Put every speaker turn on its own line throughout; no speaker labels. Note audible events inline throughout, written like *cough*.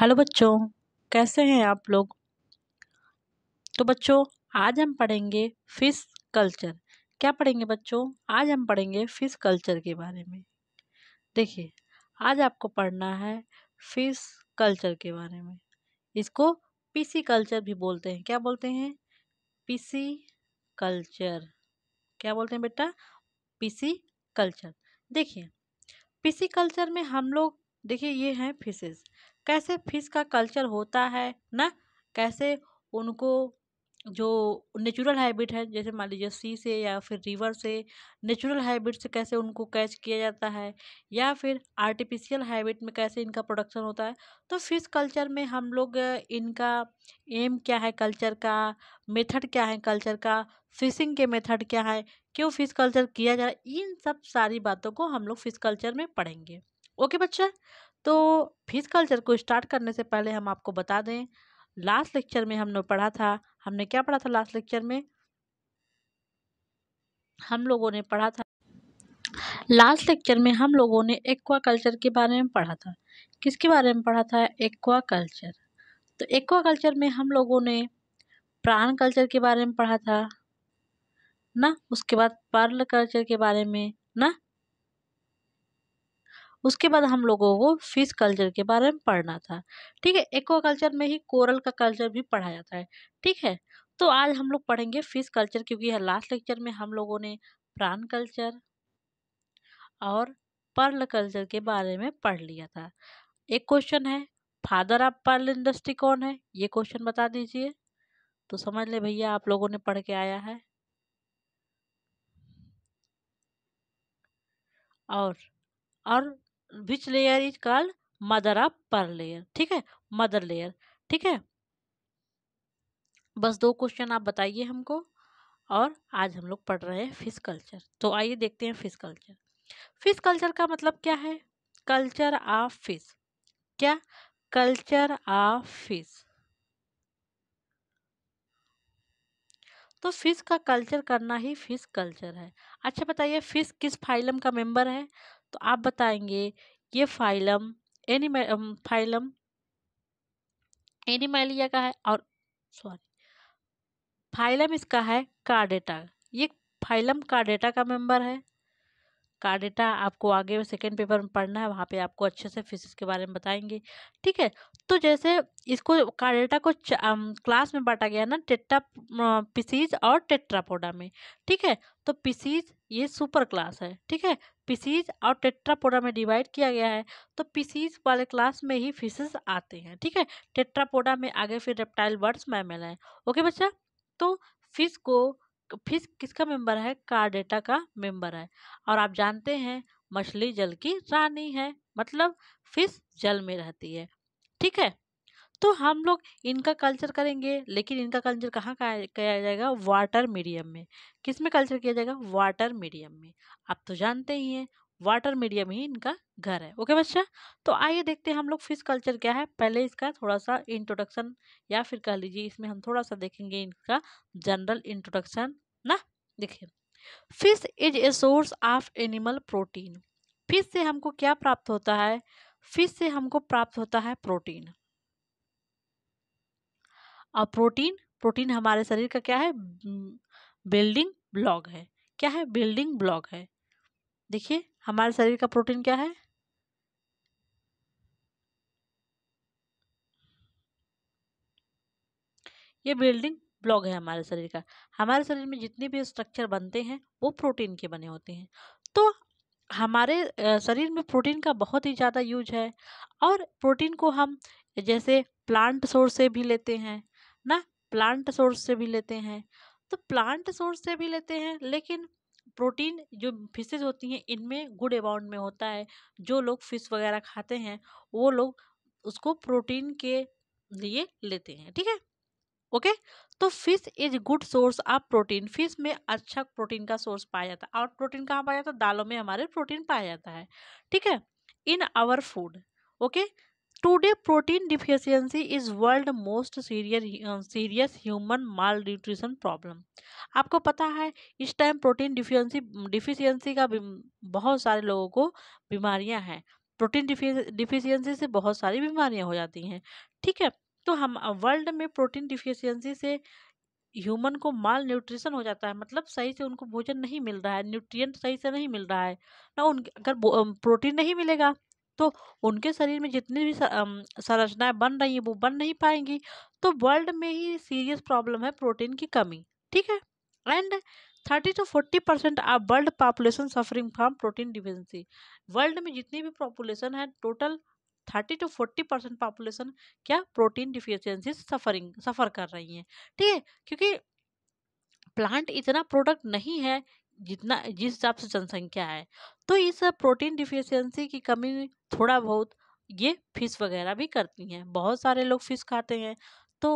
Hello बच्चों कैसे हैं आप लोग तो बच्चों आज हम पढ़ेंगे फ़िश कल्चर क्या पढ़ेंगे बच्चों आज हम पढ़ेंगे फ़िश कल्चर के बारे में देखिए आज आपको पढ़ना है फ़िश कल्चर के बारे में इसको पीसी कल्चर भी बोलते हैं क्या बोलते हैं पीसी कल्चर क्या बोलते हैं बेटा पीसी कल्चर देखिए पीसी कल्चर में हम लोग देखिए ये हैं फिशेज कैसे फिश का कल्चर होता है ना कैसे उनको जो नेचुरल हैबिट है जैसे मान लीजिए सी से या फिर रिवर से नेचुरल हैबिट से कैसे उनको कैच किया जाता है या फिर आर्टिफिशियल हैबिट में कैसे इनका प्रोडक्शन होता है तो फिश कल्चर में हम लोग इनका एम क्या है कल्चर का मेथड क्या है कल्चर का फिशिंग के मेथड क्या है क्यों फिश कल्चर किया जा रहा है इन सब सारी बातों को हम लोग फिश कल्चर में पढ़ेंगे ओके बच्चा तो फीस कल्चर को स्टार्ट करने से पहले हम आपको बता दें लास्ट लेक्चर में हमने पढ़ा था हमने क्या पढ़ा था लास्ट लेक्चर में हम लोगों ने पढ़ा था लास्ट लेक्चर में हम लोगों ने एक्वा कल्चर के बारे में पढ़ा था किसके बारे में पढ़ा था एक्वा कल्चर तो एक्वा कल्चर में हम लोगों ने प्राण कल्चर के बारे में पढ़ा था ना उसके बाद पर्ल कल्चर के बारे में ना उसके बाद हम लोगों को फिश कल्चर के बारे में पढ़ना था ठीक है एक्वा कल्चर में ही कोरल का कल्चर भी पढ़ा जाता है ठीक है तो आज हम लोग पढ़ेंगे फिश कल्चर क्योंकि लास्ट लेक्चर में हम लोगों ने प्राण कल्चर और पर्ल कल्चर के बारे में पढ़ लिया था एक क्वेश्चन है फादर ऑफ पर्ल इंडस्ट्री कौन है ये क्वेश्चन बता दीजिए तो समझ ले भैया आप लोगों ने पढ़ के आया है और और which layer is called mother of pearl layer ठीक है मदर लेयर ठीक है बस दो क्वेश्चन आप बताइए हमको और आज हम लोग पढ़ रहे हैं फिश कल्चर तो आइए देखते हैं फिश कल्चर फिश कल्चर का मतलब क्या है कल्चर ऑफ फिश क्या कल्चर ऑफ फिश तो फिश का कल्चर करना ही फिश कल्चर है अच्छा बताइए फिश किस फाइलम का मेंबर है तो आप बताएंगे ये फाइलम एनिम फाइलम एनिमेलिया का है और सॉरी फाइलम इसका है कार्डेटा ये फाइलम कार्डेटा का मेंबर है का डेटा आपको आगे सेकेंड पेपर में पढ़ना है वहाँ पे आपको अच्छे से फिजिक्स के बारे में बताएंगे ठीक है तो जैसे इसको का डेटा को क्लास में बांटा गया ना टेट्टा पिसीज और टेट्रापोडा में ठीक है तो पिसीज ये सुपर क्लास है ठीक है पिसीज और टेट्रापोडा में डिवाइड किया गया है तो पिसीज वाले क्लास में ही फिशेज आते हैं ठीक है टेट्रापोडा में आगे फिर रेप्टाइल बर्ड्स मैमल है ओके बच्चा तो फिश को फिस किसका मेंबर है कार्डेटा का मेंबर है और आप जानते हैं मछली जल की रानी है मतलब फिश जल में रहती है ठीक है तो हम लोग इनका कल्चर करेंगे लेकिन इनका कल्चर कहाँ किया जाएगा वाटर मीडियम में किस में कल्चर किया जाएगा वाटर मीडियम में आप तो जानते ही हैं वाटर मीडियम ही इनका घर है ओके बच्चा तो आइए देखते हैं हम लोग फिश कल्चर क्या है पहले इसका थोड़ा सा इंट्रोडक्शन या फिर कह लीजिए इसमें हम थोड़ा सा देखेंगे इनका जनरल इंट्रोडक्शन ना देखिए fish is a source of animal protein fish से हमको क्या प्राप्त होता है फिश से हमको प्राप्त होता है प्रोटीन और प्रोटीन प्रोटीन हमारे शरीर का क्या है बिल्डिंग ब्लॉक है क्या है बिल्डिंग ब्लॉक है देखिए हमारे शरीर का प्रोटीन क्या है ये बिल्डिंग ब्लॉक है हमारे शरीर का हमारे शरीर में जितने भी स्ट्रक्चर बनते हैं वो प्रोटीन के बने होते हैं तो हमारे शरीर में प्रोटीन का बहुत ही ज़्यादा यूज है और प्रोटीन को हम जैसे प्लांट सोर्स से भी लेते हैं ना प्लांट सोर्स से भी लेते हैं तो प्लांट सोर्स से भी लेते हैं लेकिन प्रोटीन जो फिशेज होती हैं इनमें गुड अमाउंट में होता है जो लोग फिश वगैरह खाते हैं वो लोग उसको प्रोटीन के लिए लेते हैं ठीक है ओके तो fish is good source of protein fish में अच्छा प्रोटीन का सोर्स पाया जाता है और प्रोटीन कहाँ पाया जाता है दालों में हमारे प्रोटीन पाया जाता है ठीक है in our food okay okay? Protein deficiency is world most serious serious human malnutrition problem आपको पता है इस टाइम प्रोटीन डिफिशियंसी डिफिशियंसी का बहुत सारे लोगों को बीमारियां हैं प्रोटीन डिफिशियंसी से बहुत सारी बीमारियां हो जाती हैं ठीक है तो हम वर्ल्ड में प्रोटीन डिफिशियंसी से ह्यूमन को माल न्यूट्रिशन हो जाता है मतलब सही से उनको भोजन नहीं मिल रहा है न्यूट्रिएंट सही से नहीं मिल रहा है ना उन अगर प्रोटीन नहीं मिलेगा तो उनके शरीर में जितनी भी संरचनाएं बन रही हैं वो बन नहीं पाएंगी तो वर्ल्ड में ही सीरियस प्रॉब्लम है प्रोटीन की कमी ठीक है and thirty two forty percent of world population suffering from protein deficiency world में जितनी भी पॉपुलेशन है total thirty two forty percent population क्या प्रोटीन डिफिशियंसी सफरिंग सफ़र कर रही है ठीक है क्योंकि प्लांट इतना प्रोडक्ट नहीं है जितना जिस हिसाब से जनसंख्या है तो इस प्रोटीन डिफिशियंसी की कमी थोड़ा बहुत ये फिश वगैरह भी करती हैं बहुत सारे लोग फिश खाते हैं तो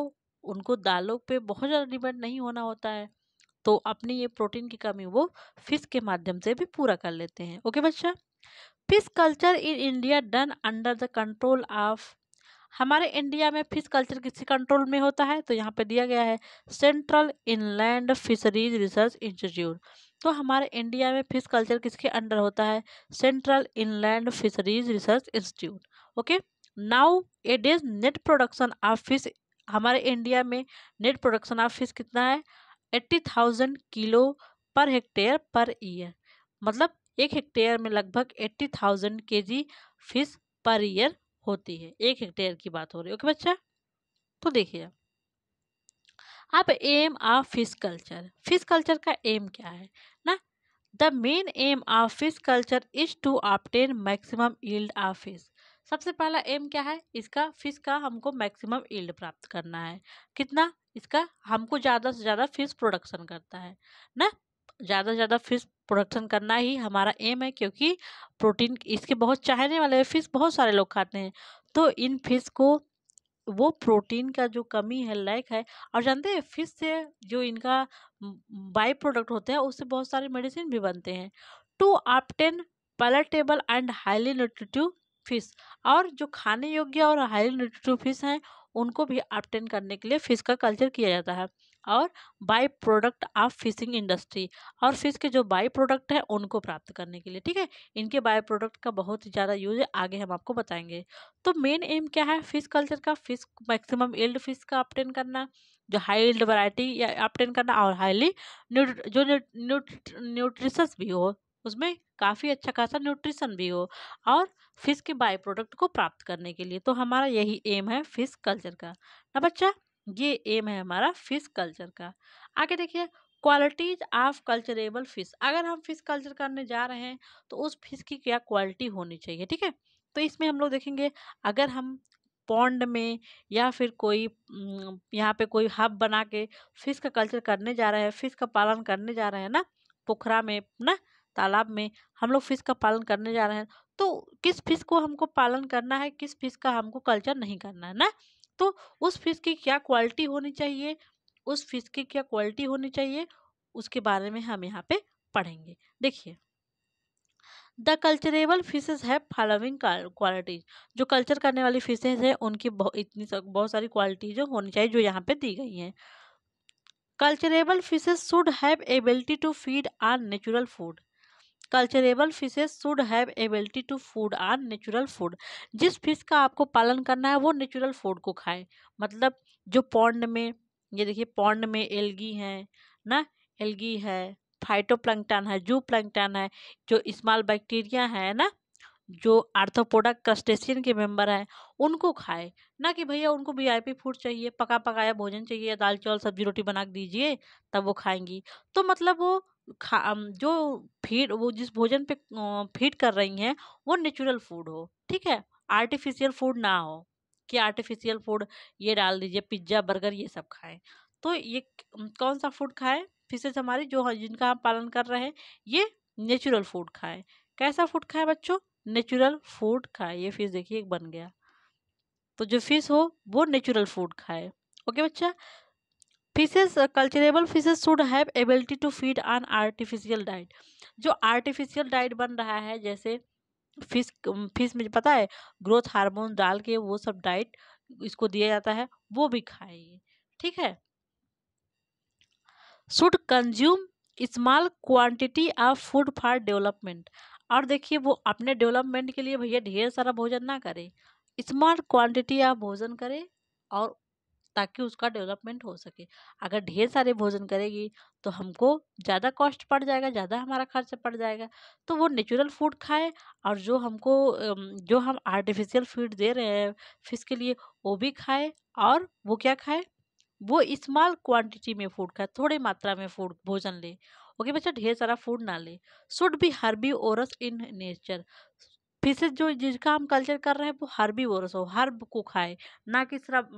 उनको दालों पे बहुत ज़्यादा डिपेंड नहीं होना होता है तो अपनी ये प्रोटीन की कमी वो फिश के माध्यम से भी पूरा कर लेते हैं ओके बच्चा fish culture in India done under the control of हमारे इंडिया में फिश कल्चर किसी कंट्रोल में होता है तो यहाँ पे दिया गया है central inland fisheries research institute तो हमारे इंडिया में फिश कल्चर किसके अंडर होता है central inland fisheries research institute okay nowadays net production of fish हमारे इंडिया में नेट प्रोडक्शन ऑफ फिश कितना है eighty thousand kilo per hectare per year मतलब एक हेक्टेयर में लगभग एट्टी थाउजेंड के जी फिश पर ईयर होती है एक हेक्टेयर की बात हो रही है ओके बच्चा तो देखिए अब aim of fish culture fish culture का एम क्या है ना the main aim of fish culture is to obtain maximum yield of fish सबसे पहला एम क्या है इसका फिश का हमको मैक्सिमम ईल्ड प्राप्त करना है कितना इसका हमको ज़्यादा से ज़्यादा फिश प्रोडक्शन करता है ना ज़्यादा से ज़्यादा फिश प्रोडक्शन करना ही हमारा एम है क्योंकि प्रोटीन इसके बहुत चाहने वाले फिश बहुत सारे लोग खाते हैं तो इन फिश को वो प्रोटीन का जो कमी है लैक है और जानते हैं फिश से जो इनका बाई प्रोडक्ट होते हैं उससे बहुत सारे मेडिसिन भी बनते हैं to obtain palatable and highly nutritive fish और जो खाने योग्य और हाईली न्यूट्रिटिव फिश हैं उनको भी ऑप्टेन करने के लिए फ़िश का कल्चर किया जाता है और by product of fishing industry और फिश के जो बाई प्रोडक्ट हैं उनको प्राप्त करने के लिए ठीक है इनके बाई प्रोडक्ट का बहुत ही ज़्यादा यूज है आगे हम आपको बताएंगे तो मेन एम क्या है फिश कल्चर का फिश मैक्सिमम एल्ड फिश का ऑप्टेन करना जो हाई एल्ड वरायटी या ऑप्टेन करना और हाईली न्यूट जो न्यूट न्यूट्रिशस भी हो उसमें काफ़ी अच्छा खासा न्यूट्रिशन भी हो और फिश के बाय प्रोडक्ट को प्राप्त करने के लिए तो हमारा यही एम है फिश कल्चर का ना अच्छा, बच्चा ये एम है हमारा फिश कल्चर का आगे देखिए क्वालिटीज ऑफ कल्चरेबल फिश अगर हम फिश कल्चर करने जा रहे हैं तो उस फिश की क्या क्वालिटी होनी चाहिए ठीक है तो इसमें हम लोग देखेंगे अगर हम पौंड में या फिर कोई यहाँ पे कोई हब बना के फिश का कल्चर करने जा रहे हैं फिश का पालन करने जा रहे हैं ना पोखरा में ना तालाब में हम लोग फिश का पालन करने जा रहे हैं तो किस फिश को हमको पालन करना है किस फिश का हमको कल्चर नहीं करना है ना तो उस फिश की क्या क्वालिटी होनी चाहिए उस फिश की क्या क्वालिटी होनी चाहिए उसके बारे में हम यहाँ पे पढ़ेंगे देखिए द कल्चरेबल फिशेज है फॉलोइंग क्वालिटीज जो कल्चर करने वाली फिशेज हैं उनकी बहु, इतनी बहुत सारी क्वालिटीज जो होनी चाहिए जो यहाँ पे दी गई हैं culturable fishes should have ability to feed or natural food culturable fishes should have ability to food or natural food जिस फिश का आपको पालन करना है वो नेचुरल फूड को खाएं मतलब जो पौंड में ये देखिए पौंड में एलगी हैं ना एलगी है फाइटोप्लंकटन है जू प्लंकटन है जो स्मॉल बैक्टीरिया है ना जो आर्थोपोडा क्रस्टेशियन के मेंबर हैं उनको खाए ना कि भैया उनको वीआईपी फूड चाहिए पका पकाया भोजन चाहिए दाल चावल सब्जी रोटी बना के दीजिए तब वो खाएंगी तो मतलब वो खा जो फीड वो जिस भोजन पे फीड कर रही हैं वो नेचुरल फूड हो ठीक है आर्टिफिशियल फूड ना हो कि आर्टिफिशियल फूड ये डाल दीजिए पिज्ज़ा बर्गर ये सब खाएं तो ये कौन सा फूड खाएं फिशेज हमारी जो जिनका हम पालन कर रहे हैं ये नेचुरल फूड खाएं कैसा फूड खाएं बच्चों नेचुरल फूड खाएं ये फिश देखिए एक बन गया तो जो फिश हो वो नेचुरल फूड खाए ओके बच्चा fishes culturable fishes should have ability to feed on artificial diet जो आर्टिफिशियल डाइट बन रहा है जैसे फिश फिश में पता है ग्रोथ हार्मोन डाल के वो सब डाइट इसको दिया जाता है वो भी खाएंगे ठीक है should consume small quantity of food for development और देखिए वो अपने डेवलपमेंट के लिए भैया ढेर सारा भोजन ना करे स्मॉल क्वांटिटी ऑफ भोजन करे और ताकि उसका डेवलपमेंट हो सके अगर ढेर सारे भोजन करेगी तो हमको ज़्यादा कॉस्ट पड़ जाएगा ज़्यादा हमारा खर्च पड़ जाएगा तो वो नेचुरल फूड खाए और जो हमको जो हम आर्टिफिशियल फूड दे रहे हैं फिश के लिए वो भी खाए और वो क्या खाए वो स्मॉल क्वांटिटी में फूड खाए थोड़े मात्रा में फूड भोजन ले ओके बच्चा ढेर सारा फूड ना ले should be herbivorous in nature फिर से जो जिसका हम कल्चर कर रहे हैं वो हर भी हर्बीवोरस हो बुक को खाए ना कि सिर्फ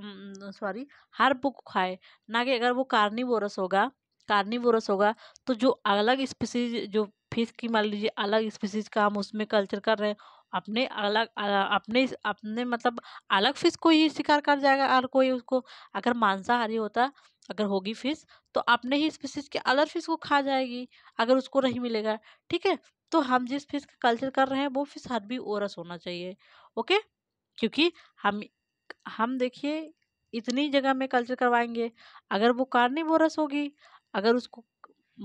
सॉरी बुक को खाए ना कि अगर वो कार्निवोरस होगा कार्निवोरस होगा तो जो अलग स्पीसीज जो फिश की मान लीजिए अलग स्पीसीज का हम उसमें कल्चर कर रहे हैं अपने अलग अपने अपने मतलब अलग फिश को ही शिकार कर जाएगा और कोई उसको अगर मांसाहारी होता अगर होगी फिश तो अपने ही स्पीसीज के अलग फिश को खा जाएगी अगर उसको नहीं मिलेगा ठीक है तो हम जिस फिश का कल्चर कर रहे हैं वो फिश भी ओरस होना चाहिए ओके क्योंकि हम हम देखिए इतनी जगह में कल्चर करवाएंगे अगर वो कार्निवोरस होगी अगर उसको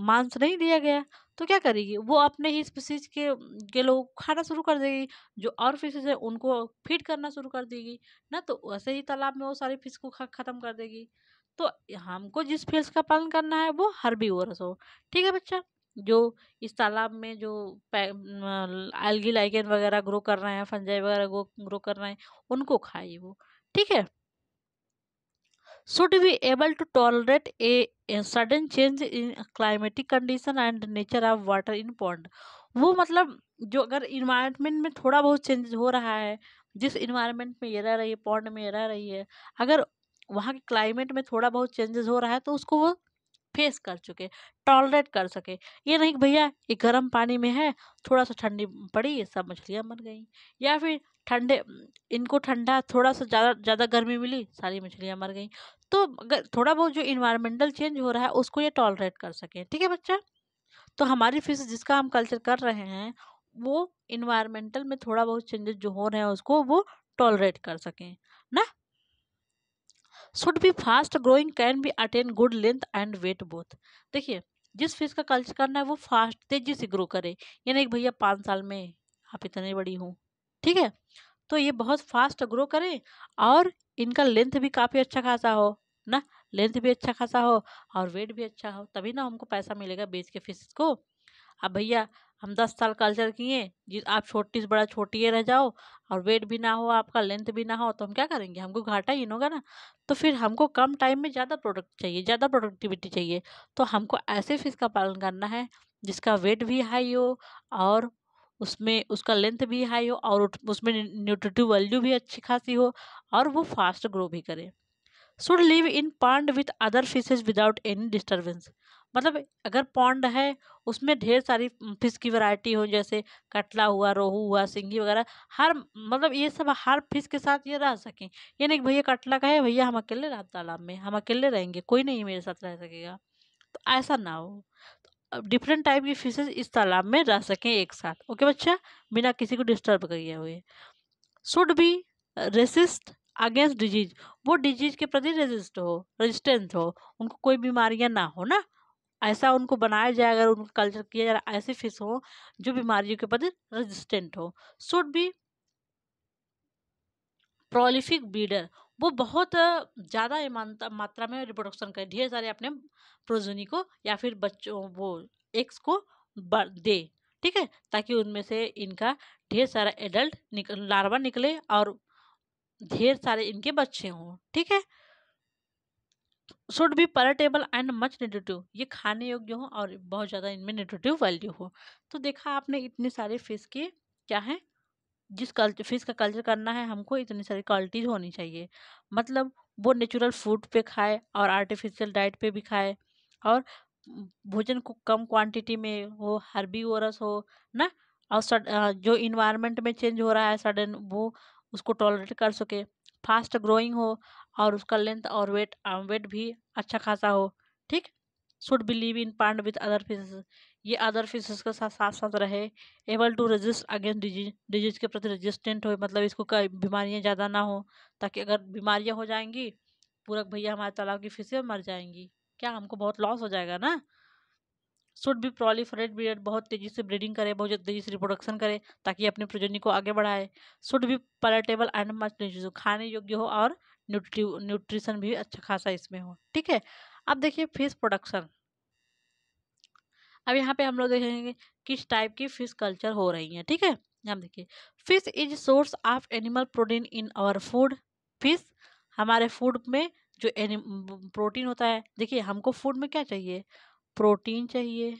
मांस नहीं दिया गया तो क्या करेगी वो अपने ही स्पीसीज के के लोग खाना शुरू कर देगी जो और फिशेज हैं उनको फीड करना शुरू कर देगी ना तो वैसे ही तालाब में वो सारी फिश को ख़त्म कर देगी तो हमको जिस फिश का पालन करना है वो हर भी ओरस हो ठीक है बच्चा जो इस तालाब में जो एल्गी लाइकेन वगैरह ग्रो कर रहे हैं फंजाई वगैरह ग्रो कर रहे हैं उनको खाए वो ठीक है should be able to tolerate a sudden change in climatic condition and nature of water in pond वो मतलब जो अगर इन्वायरमेंट में थोड़ा बहुत चेंज हो रहा है जिस इन्वायरमेंट में ये रह रही है पॉन्ड में ये रह रही है अगर वहाँ के क्लाइमेट में थोड़ा बहुत चेंजेस हो रहा है तो उसको वो फेस कर चुके टॉलरेट कर सके ये नहीं भैया ये गर्म पानी में है थोड़ा सा ठंडी पड़ी सब मछलियाँ मर गई या फिर ठंडे इनको ठंडा थोड़ा सा ज़्यादा ज़्यादा गर्मी मिली सारी मछलियाँ मर गई तो थोड़ा बहुत जो इन्वायरमेंटल चेंज हो रहा है उसको ये टॉलरेट कर सकें ठीक है बच्चा तो हमारी फिश जिसका हम कल्चर कर रहे हैं वो इन्वायरमेंटल में थोड़ा बहुत चेंजेस जो हो रहे हैं उसको वो टॉलरेट कर सकें ना should be fast growing can be attain good length and weight both देखिए जिस फिश का कल्चर करना है वो फास्ट तेजी से ग्रो करे यानी एक भैया पाँच साल में आप इतने बड़ी हूँ ठीक है तो ये बहुत फास्ट ग्रो करें और इनका लेंथ भी काफ़ी अच्छा खासा हो ना लेंथ भी अच्छा खासा हो और वेट भी अच्छा हो तभी ना हमको पैसा मिलेगा बेच के फिश को अब भैया हम दस साल कल्चर किए जिस आप छोटी से बड़ा छोटी रह जाओ और वेट भी ना हो आपका लेंथ भी ना हो तो हम क्या करेंगे हमको घाटा ही होगा ना तो फिर हमको कम टाइम में ज़्यादा प्रोडक्ट चाहिए ज़्यादा प्रोडक्टिविटी चाहिए तो हमको ऐसे फिश का पालन करना है जिसका वेट भी हाई हो और उसमें उसका लेंथ भी हाई हो और उसमें न्यूट्रिटिव वैल्यू भी अच्छी खासी हो और वो फास्ट ग्रो भी करे should live in pond with other fishes without any disturbance मतलब अगर पौंड है उसमें ढेर सारी फिश की वैरायटी हो जैसे कटला हुआ रोहू हुआ सिंगी वगैरह हर मतलब ये सब हर फिश के साथ ये रह सकें ये नहीं भैया कटला का है भैया हम अकेले रहते तालाब में हम अकेले रहेंगे कोई नहीं मेरे साथ रह सकेगा तो ऐसा ना हो तो डिफरेंट टाइप की फिशेज इस तालाब में रह सकें एक साथ ओके बच्चा बिना किसी को डिस्टर्ब किए हुए should be resist against disease वो डिजीज के प्रति रेजिस्ट हो रेजिस्टेंस हो उनको कोई बीमारियां ना हो ना ऐसा उनको बनाया जाए अगर उनको कल्चर किया जा रहा ऐसे फिश हो जो बीमारियों के प्रति रेजिस्टेंट हो शुड बी प्रोलिफिक ब्रीडर वो बहुत ज़्यादा मात्रा में रिप्रोडक्शन करे ढेर सारे अपने प्रोजोनी को या फिर बच्चों वो एक्स को दे ठीक है ताकि उनमें से इनका ढेर सारा एडल्ट निकल लार्वा निकले और ढेर सारे इनके बच्चे हों ठीक है should be palatable and much nutritive ये खाने योग्य हो और बहुत ज़्यादा इनमें न्यूट्रिटिव वैल्यू हो तो देखा आपने इतने सारे फिश के क्या है जिस कल्चर फिश का कल्चर करना है हमको इतनी सारी क्वालिटीज होनी चाहिए मतलब वो नेचुरल फूड पे खाए और आर्टिफिशियल डाइट पे भी खाए और भोजन को कम क्वांटिटी में हो हर्बी ओरस हो ना और सड, जो इन्वायरमेंट में चेंज हो रहा है सडन वो उसको टॉलरेट कर सके फास्ट ग्रोइंग हो और उसका लेंथ और वेट वेट भी अच्छा खासा हो ठीक should be in pond with other fishes ये अदर फिशेज के साथ साथ साथ रहे able to resist against disease disease के प्रति रेजिस्टेंट हो मतलब इसको कई बीमारियाँ ज़्यादा ना हो ताकि अगर बीमारियाँ हो जाएंगी पूरक भैया हमारे तालाब की फिशें मर जाएंगी क्या हमको बहुत लॉस हो जाएगा ना शुड भी प्रोलीफरेट ब्रीड बहुत तेज़ी से ब्रीडिंग करे बहुत तेज़ी से रिप्रोडक्शन करे ताकि अपने प्रजनी को आगे बढ़ाए शुड भी पलटेबल एंड मच खाने योग्य हो और न्यूट्री न्यूट्रिशन भी अच्छा खासा इसमें हो ठीक है अब देखिए फिश प्रोडक्शन अब यहाँ पे हम लोग देखेंगे किस टाइप की फिश कल्चर हो रही है ठीक है यहाँ देखिए fish is source of animal protein in our food fish हमारे फूड में जो एनिम प्रोटीन होता है देखिए हमको फूड में क्या चाहिए प्रोटीन चाहिए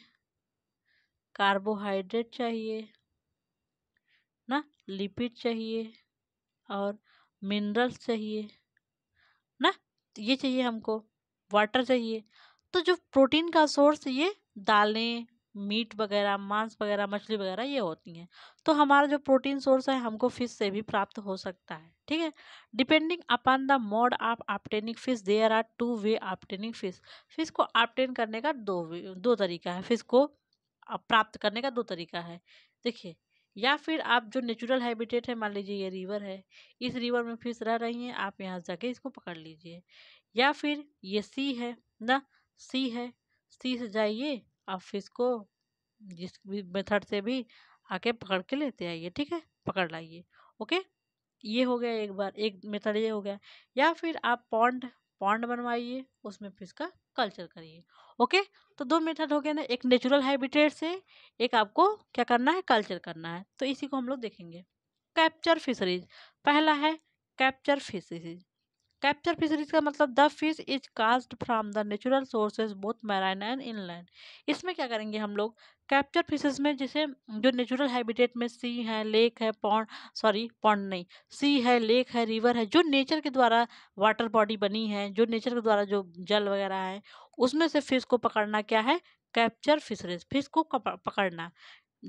कार्बोहाइड्रेट चाहिए ना लिपिड चाहिए और मिनरल्स चाहिए तो ये चाहिए हमको वाटर चाहिए तो जो प्रोटीन का सोर्स ये दालें मीट वगैरह मांस वगैरह मछली वगैरह ये होती हैं तो हमारा जो प्रोटीन सोर्स है हमको फिश से भी प्राप्त हो सकता है ठीक है depending upon the mode of obtaining fish there are two way obtaining fish fish को आपटेन करने का दो वे दो तरीका है फिश को प्राप्त करने का दो तरीका है देखिए या फिर आप जो नेचुरल हैबिटेट है मान लीजिए ये रिवर है इस रिवर में फिश रह रही हैं आप यहाँ जाके इसको पकड़ लीजिए या फिर ये सी है ना सी है सी से जाइए आप फिश को जिस मेथड से भी आके पकड़ के लेते आइए ठीक है पकड़ लाइए ओके ये हो गया एक बार एक मेथड ये हो गया या फिर आप पॉन्ड पॉन्ड बनवाइए उसमें फिश का कल्चर करिए ओके तो दो मेथड हो गया ना एक नेचुरल हैबिटेट से एक आपको क्या करना है कल्चर करना है तो इसी को हम लोग देखेंगे कैप्चर फिशरीज पहला है कैप्चर फिशरीज कैप्चर फिशरीज का मतलब the fish is caught from the natural sources both marine and inland इसमें क्या करेंगे हम लोग कैप्चर फिशेज में जैसे जो नेचुरल हैबिटेट में सी है लेक है पौंड सॉरी पौंड नहीं सी है लेक है रिवर है जो नेचर के द्वारा वाटर बॉडी बनी है जो नेचर के द्वारा जो जल वगैरह है उसमें से फिश को पकड़ना क्या है कैप्चर फिशरीज फिश को पकड़ना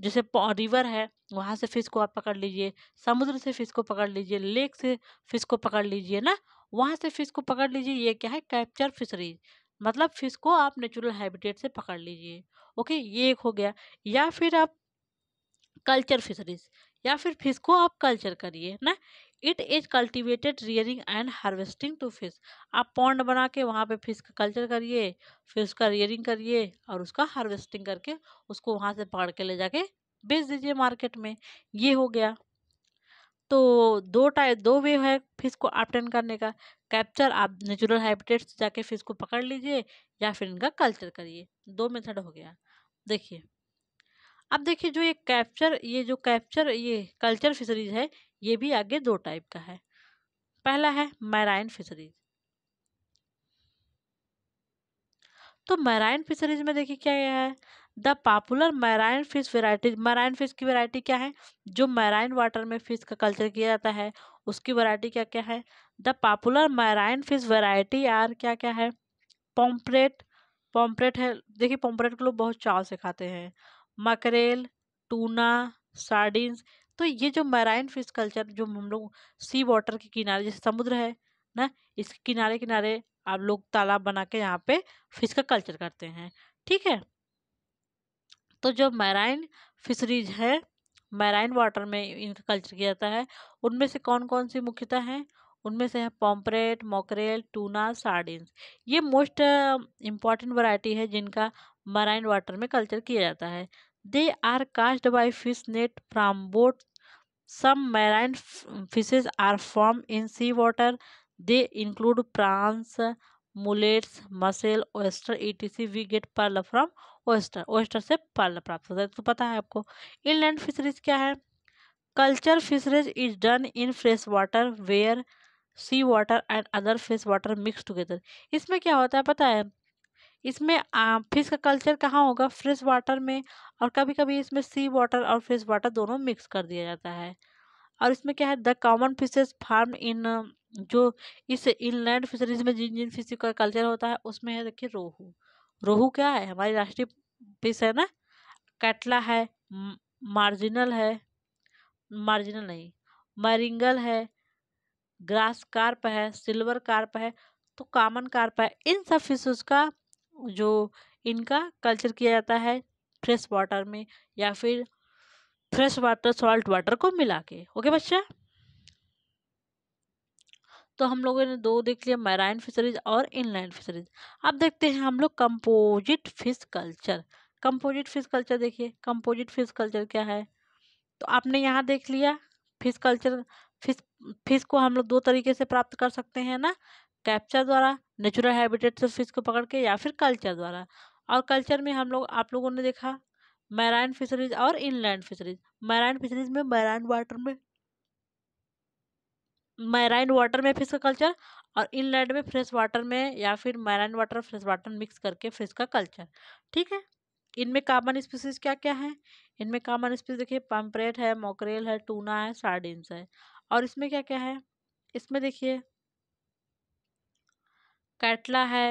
जैसे रिवर है वहाँ से फिश को आप पकड़ लीजिए समुद्र से फिश को पकड़ लीजिए लेक से फिश को पकड़ लीजिए ना वहाँ से फिश को पकड़ लीजिए ये क्या है कैप्चर फिशरीज मतलब फिश को आप नेचुरल हैबिटेट से पकड़ लीजिए ओके ये एक हो गया या फिर आप कल्चर फिशरीज या फिर फिश को आप कल्चर करिए ना it is cultivated rearing and harvesting to fish आप पॉन्ड बना के वहाँ पे फिश का कल्चर करिए फिश का रियरिंग करिए और उसका हार्वेस्टिंग करके उसको वहाँ से पकड़ के ले जाके बेच दीजिए मार्केट में ये हो गया तो दो टाइप दो वे है फिश को अपटन करने का कैप्चर आप नेचुरल हैबिटेट से जाके फिश को पकड़ लीजिए या फिर इनका कल्चर करिए दो मेथड हो गया देखिए अब देखिए जो ये कैप्चर ये जो कैप्चर ये कल्चर फिशरीज है ये भी आगे दो टाइप का है पहला है मैराइन फिशरीज तो मैराइन फिशरीज में देखिए क्या है the popular marine fish variety marine fish की वेराइटी क्या है जो मैराइन वाटर में फिश का कल्चर किया जाता है उसकी वेराइटी क्या क्या है the popular marine fish variety are क्या क्या है पॉम्परेट पॉम्परेट है देखिए पॉम्परेट को लोग बहुत चाव से खाते हैं मकरेल टूना सार्डिन्स तो ये जो मैराइन फिश कल्चर जो हम लोग सी वाटर के किनारे जैसे समुद्र है ना इसके किनारे किनारे आप लोग तालाब बना के यहाँ पे फिश का कल्चर करते हैं ठीक है तो जो मैराइन फिशरीज है मैराइन वाटर में इनका कल्चर किया जाता है उनमें से कौन कौन सी मुख्यतः हैं उनमें से है पॉम्परेट मोकरेल टूना सार्डिन्स ये मोस्ट इम्पॉर्टेंट वराइटी है जिनका मराइन वाटर में कल्चर किया जाता है they are caught by fish net from boat some marine fishes are farm in sea water they include prawns mullets mussel oyster E T C we get pearl from oyster oyster से पालना प्राप्त होता है तो पता है आपको inland fisheries क्या है culture fisheries is done in fresh water where sea water and other fresh water mix together इसमें क्या होता है पता है इसमें फिश का कल्चर कहाँ होगा फ्रेश वाटर में और कभी कभी इसमें सी वाटर और फ्रेश वाटर दोनों मिक्स कर दिया जाता है और इसमें क्या है the common fishes farm in जो इस इनलैंड फिशरीज में जिन जिन फिश का कल्चर होता है उसमें है देखिए रोहू रोहू क्या है हमारी राष्ट्रीय फिश है ना कैटला है मार्जिनल है मार्जिनल नहीं मरिंगल है ग्रास कार्प है सिल्वर कार्प है तो कॉमन कार्प है इन सब फिशेस का जो इनका कल्चर किया जाता है फ्रेश वाटर में या फिर फ्रेश वाटर सॉल्ट वाटर को मिला के ओके बच्चा तो हम लोगों ने दो देख लिया मैराइन फिशरीज और इनलैंड फिशरीज अब देखते हैं हम लोग composite fish culture composite fish culture देखिए कंपोजिट फिश कल्चर क्या है तो आपने यहाँ देख लिया फिश कल्चर फिश फिश को हम लोग दो तरीके से प्राप्त कर सकते हैं ना कैप्चर द्वारा नेचुरल हैबिटेट से फिश को पकड़ के या फिर कल्चर द्वारा और कल्चर में हम लोग आप लोगों ने देखा मैराइन फिशरीज और इनलैंड फिशरीज मैराइन फिशरीज में मैराइन वाटर में मैराइन वाटर में फिश का कल्चर और इनलैंड में फ्रेश वाटर में या फिर marine water fresh water mix करके फिश का कल्चर ठीक है इनमें कामन स्पीसीज क्या क्या है इनमें कामन स्पीसीज देखिए पम्परेट है मोकरेल है टूना है सार्डिन्स है और इसमें क्या क्या है इसमें देखिए कैटला है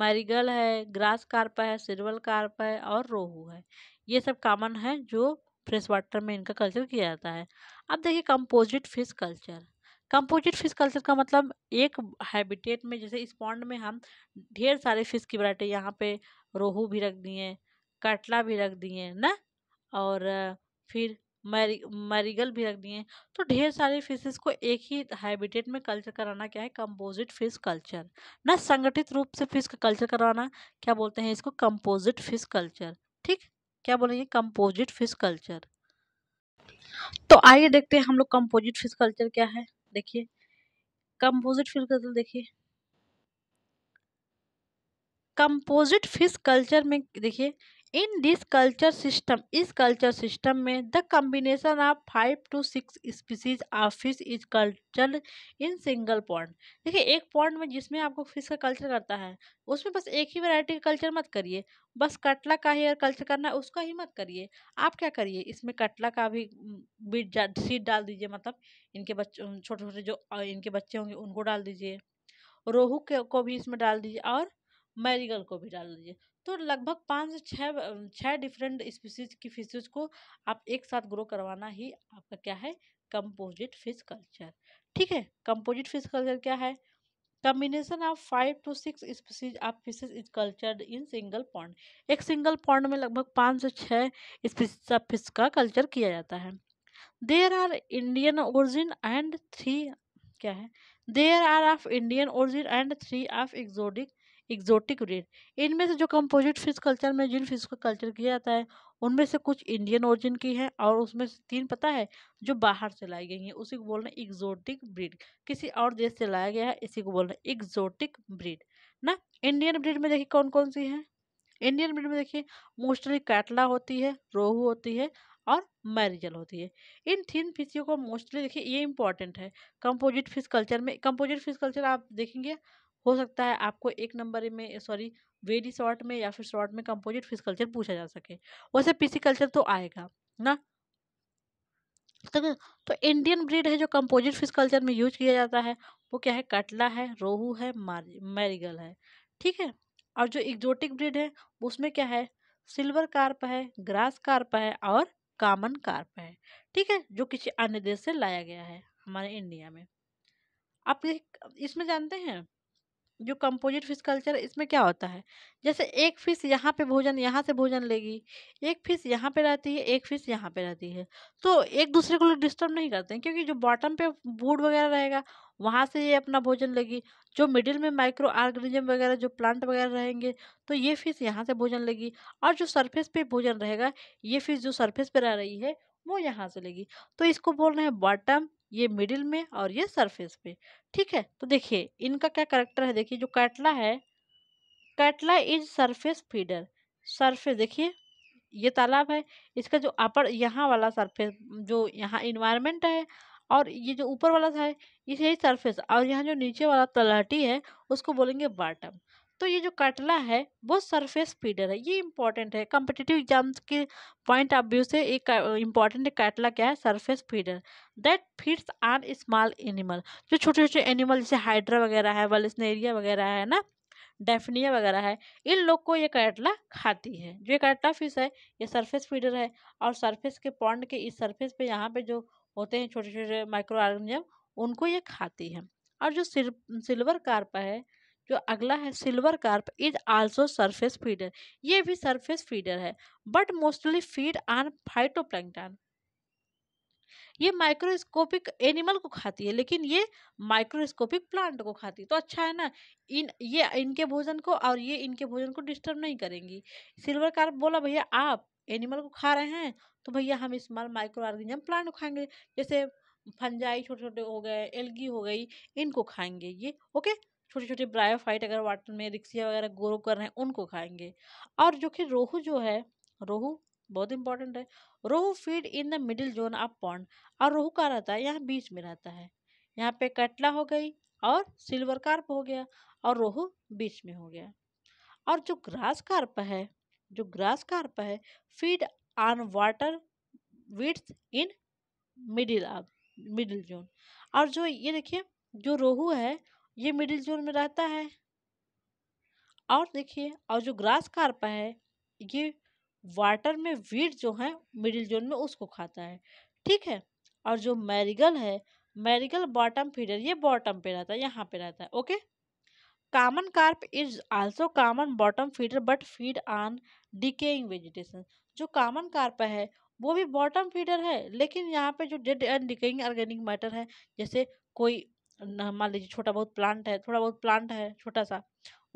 मैरीगल है ग्रास कार्प है सिल्वल कार्प है और रोहू है ये सब कामन है जो फ्रेश वाटर में इनका कल्चर किया जाता है अब देखिए composite fish culture composite fish culture का मतलब एक हैबिटेट में जैसे इस पॉन्ड में हम ढेर सारे फिश की वरायटी यहाँ पे रोहू भी रख दिए कटला भी रख दिए ना और फिर मैरी मैरीगल भी रख दिए तो ढेर सारे फिशेस को एक ही हैबिटेट में कल्चर कराना क्या है कंपोजिट फिश कल्चर ना संगठित रूप से फिश का कल्चर करवाना क्या बोलते हैं इसको कंपोजिट फिश कल्चर ठीक क्या बोलेंगे कंपोजिट फिश कल्चर तो आइए देखते हैं हम लोग कंपोजिट फिश कल्चर क्या है देखिए कंपोजिट फिश कल्चर देखिए कंपोजिट फिश कल्चर में देखिए इन दिस कल्चर सिस्टम इस कल्चर सिस्टम में the combination of five to six species of fish is culture in single point देखिए एक पॉइंट में जिसमें आपको फिश का कल्चर करता है उसमें बस एक ही वैरायटी का कल्चर मत करिए बस कटला का ही कल्चर करना है उसका ही मत करिए आप क्या करिए इसमें कटला का भी बीट सीड डाल दीजिए मतलब इनके बच्चों छोटे छोटे जो इनके बच्चे होंगे उनको डाल दीजिए रोहू को भी इसमें डाल दीजिए और मैरीगल को भी डाल दीजिए तो लगभग पाँच से छः छः डिफरेंट स्पीसीज की फिशेज को आप एक साथ ग्रो करवाना ही आपका क्या है कंपोजिट फिश कल्चर ठीक है कंपोजिट फिश कल्चर क्या है combination of five to six species of fishes is cultured in single pond एक सिंगल पॉन्ड में लगभग पाँच से छः स्पीसीज ऑफ फिश का कल्चर किया जाता है there are Indian origin and three क्या है there are of Indian origin and three of exotic exotic breed इनमें से जो कंपोजिट फिश कल्चर में जिन फिश का कल्चर किया जाता है उनमें से कुछ इंडियन ओरिजिन की हैं और उसमें से तीन पता है जो बाहर से लाई गई हैं उसी को बोल हैं एग्जोटिक ब्रीड किसी और देश से लाया गया है इसी को बोलना एग्जोटिक ब्रीड ना इंडियन ब्रीड में देखिए कौन कौन सी हैं इंडियन ब्रीड में देखिए मोस्टली कैटला होती है रोहू होती है और मैरिजल होती है इन तीन फिशियों को मोस्टली देखिए ये इंपॉर्टेंट है कंपोजिट फिश कल्चर में कंपोजिट फिश कल्चर आप देखेंगे हो सकता है आपको एक नंबर में सॉरी वेरी शॉर्ट में या फिर शॉर्ट में कंपोजिट फिश कल्चर पूछा जा सके वैसे पीसी कल्चर तो आएगा ना तो, तो इंडियन ब्रीड है जो कंपोजिट फिश कल्चर में यूज किया जाता है वो क्या है कटला है रोहू है मैरीगल है ठीक है और जो एग्जोटिक ब्रीड है उसमें क्या है सिल्वर कार्प है ग्रास कार्प है और कामन कार्प है ठीक है जो किसी अन्य देश से लाया गया है हमारे इंडिया में आप इसमें जानते हैं जो कंपोजिट फिश कल्चर इसमें क्या होता है जैसे एक फिश यहाँ पे भोजन यहाँ से भोजन लेगी एक फिश यहाँ पे रहती है एक फिश यहाँ पे रहती है तो एक दूसरे को लोग डिस्टर्ब नहीं करते हैं क्योंकि जो बॉटम पे बूड वगैरह रहेगा वहाँ से ये अपना भोजन लेगी जो मिडिल में माइक्रो ऑर्गेनिज्म वगैरह जो प्लांट वगैरह रहेंगे तो ये फिश यहाँ से भोजन लेगी और जो सरफेस पे भोजन रहेगा ये फिश जो सरफेस पे रह रही है वो यहाँ से लेगी तो इसको बोल रहे हैं बॉटम ये मिडिल में और ये सरफेस पे ठीक है तो देखिए इनका क्या करेक्टर है देखिए जो कैटला है catla is surface feeder surface देखिए ये तालाब है इसका जो अपर यहाँ वाला सरफेस जो यहाँ इन्वायरमेंट है और ये जो ऊपर वाला है इसे ही सरफेस और यहाँ जो नीचे वाला तलहटी है उसको बोलेंगे बॉटम तो ये जो कटला है वो सरफेस फीडर है ये इम्पॉर्टेंट है कम्पिटिटिव एग्जाम के पॉइंट ऑफ व्यू से एक इम्पॉर्टेंट कैटला क्या है surface feeder that feeds on small animal जो छोटे छोटे एनिमल जैसे हाइड्रा वगैरह है वलस्नेरिया वगैरह है ना डेफनिया वगैरह है इन लोग को ये कैटला खाती है जो ये कैटला फिश है ये सरफेस फीडर है और सरफेस के पॉन्ड के इस सरफेस पे यहाँ पे जो होते हैं छोटे छोटे माइक्रो ऑर्गेनिज्म उनको ये खाती है और जो सिल्वर कार्प है जो अगला है silver carp is also surface feeder ये भी सरफेस फीडर है but mostly feed on phyto ये माइक्रोस्कोपिक एनिमल को खाती है लेकिन ये माइक्रोस्कोपिक प्लांट को खाती है तो अच्छा है ना इन ये इनके भोजन को और ये इनके भोजन को डिस्टर्ब नहीं करेंगी सिल्वर कार्प बोला भैया आप एनिमल को खा रहे हैं तो भैया हम इस्माल माइक्रो ऑर्गेनिजम प्लांट को खाएंगे जैसे फंजाई छोटे छोटे हो गए एलगी हो गई इनको खाएंगे ये ओके छोटे छोटे ब्रायोफाइट अगर वाटर में रिक्सिया वगैरह ग्रो कर रहे हैं उनको खाएंगे और जो कि रोहू जो है रोहू बहुत इंपॉर्टेंट है rohu feed in the middle zone of pond और रोहू का रहता है यहाँ बीच में रहता है यहाँ पे कटला हो गई और सिल्वर कार्प हो गया और रोहू बीच में हो गया और जो ग्रास कार्प है जो ग्रास कार्प है feed on water weed in middle middle zone और जो ये देखिए जो रोहू है ये मिडिल जोन में रहता है और देखिए और जो ग्रास कार्प है ये वाटर में वीट जो है मिडिल जोन में उसको खाता है ठीक है और जो मैरिगल है मैरिगल बॉटम फीडर ये बॉटम पे रहता है यहाँ पे रहता है okay common carp is also common bottom feeder but feed on decaying vegetation जो कामन कार्प है वो भी बॉटम फीडर है लेकिन यहाँ पे जो dead and decaying organic matter है जैसे कोई मान लीजिए छोटा बहुत प्लांट है थोड़ा बहुत प्लांट है छोटा सा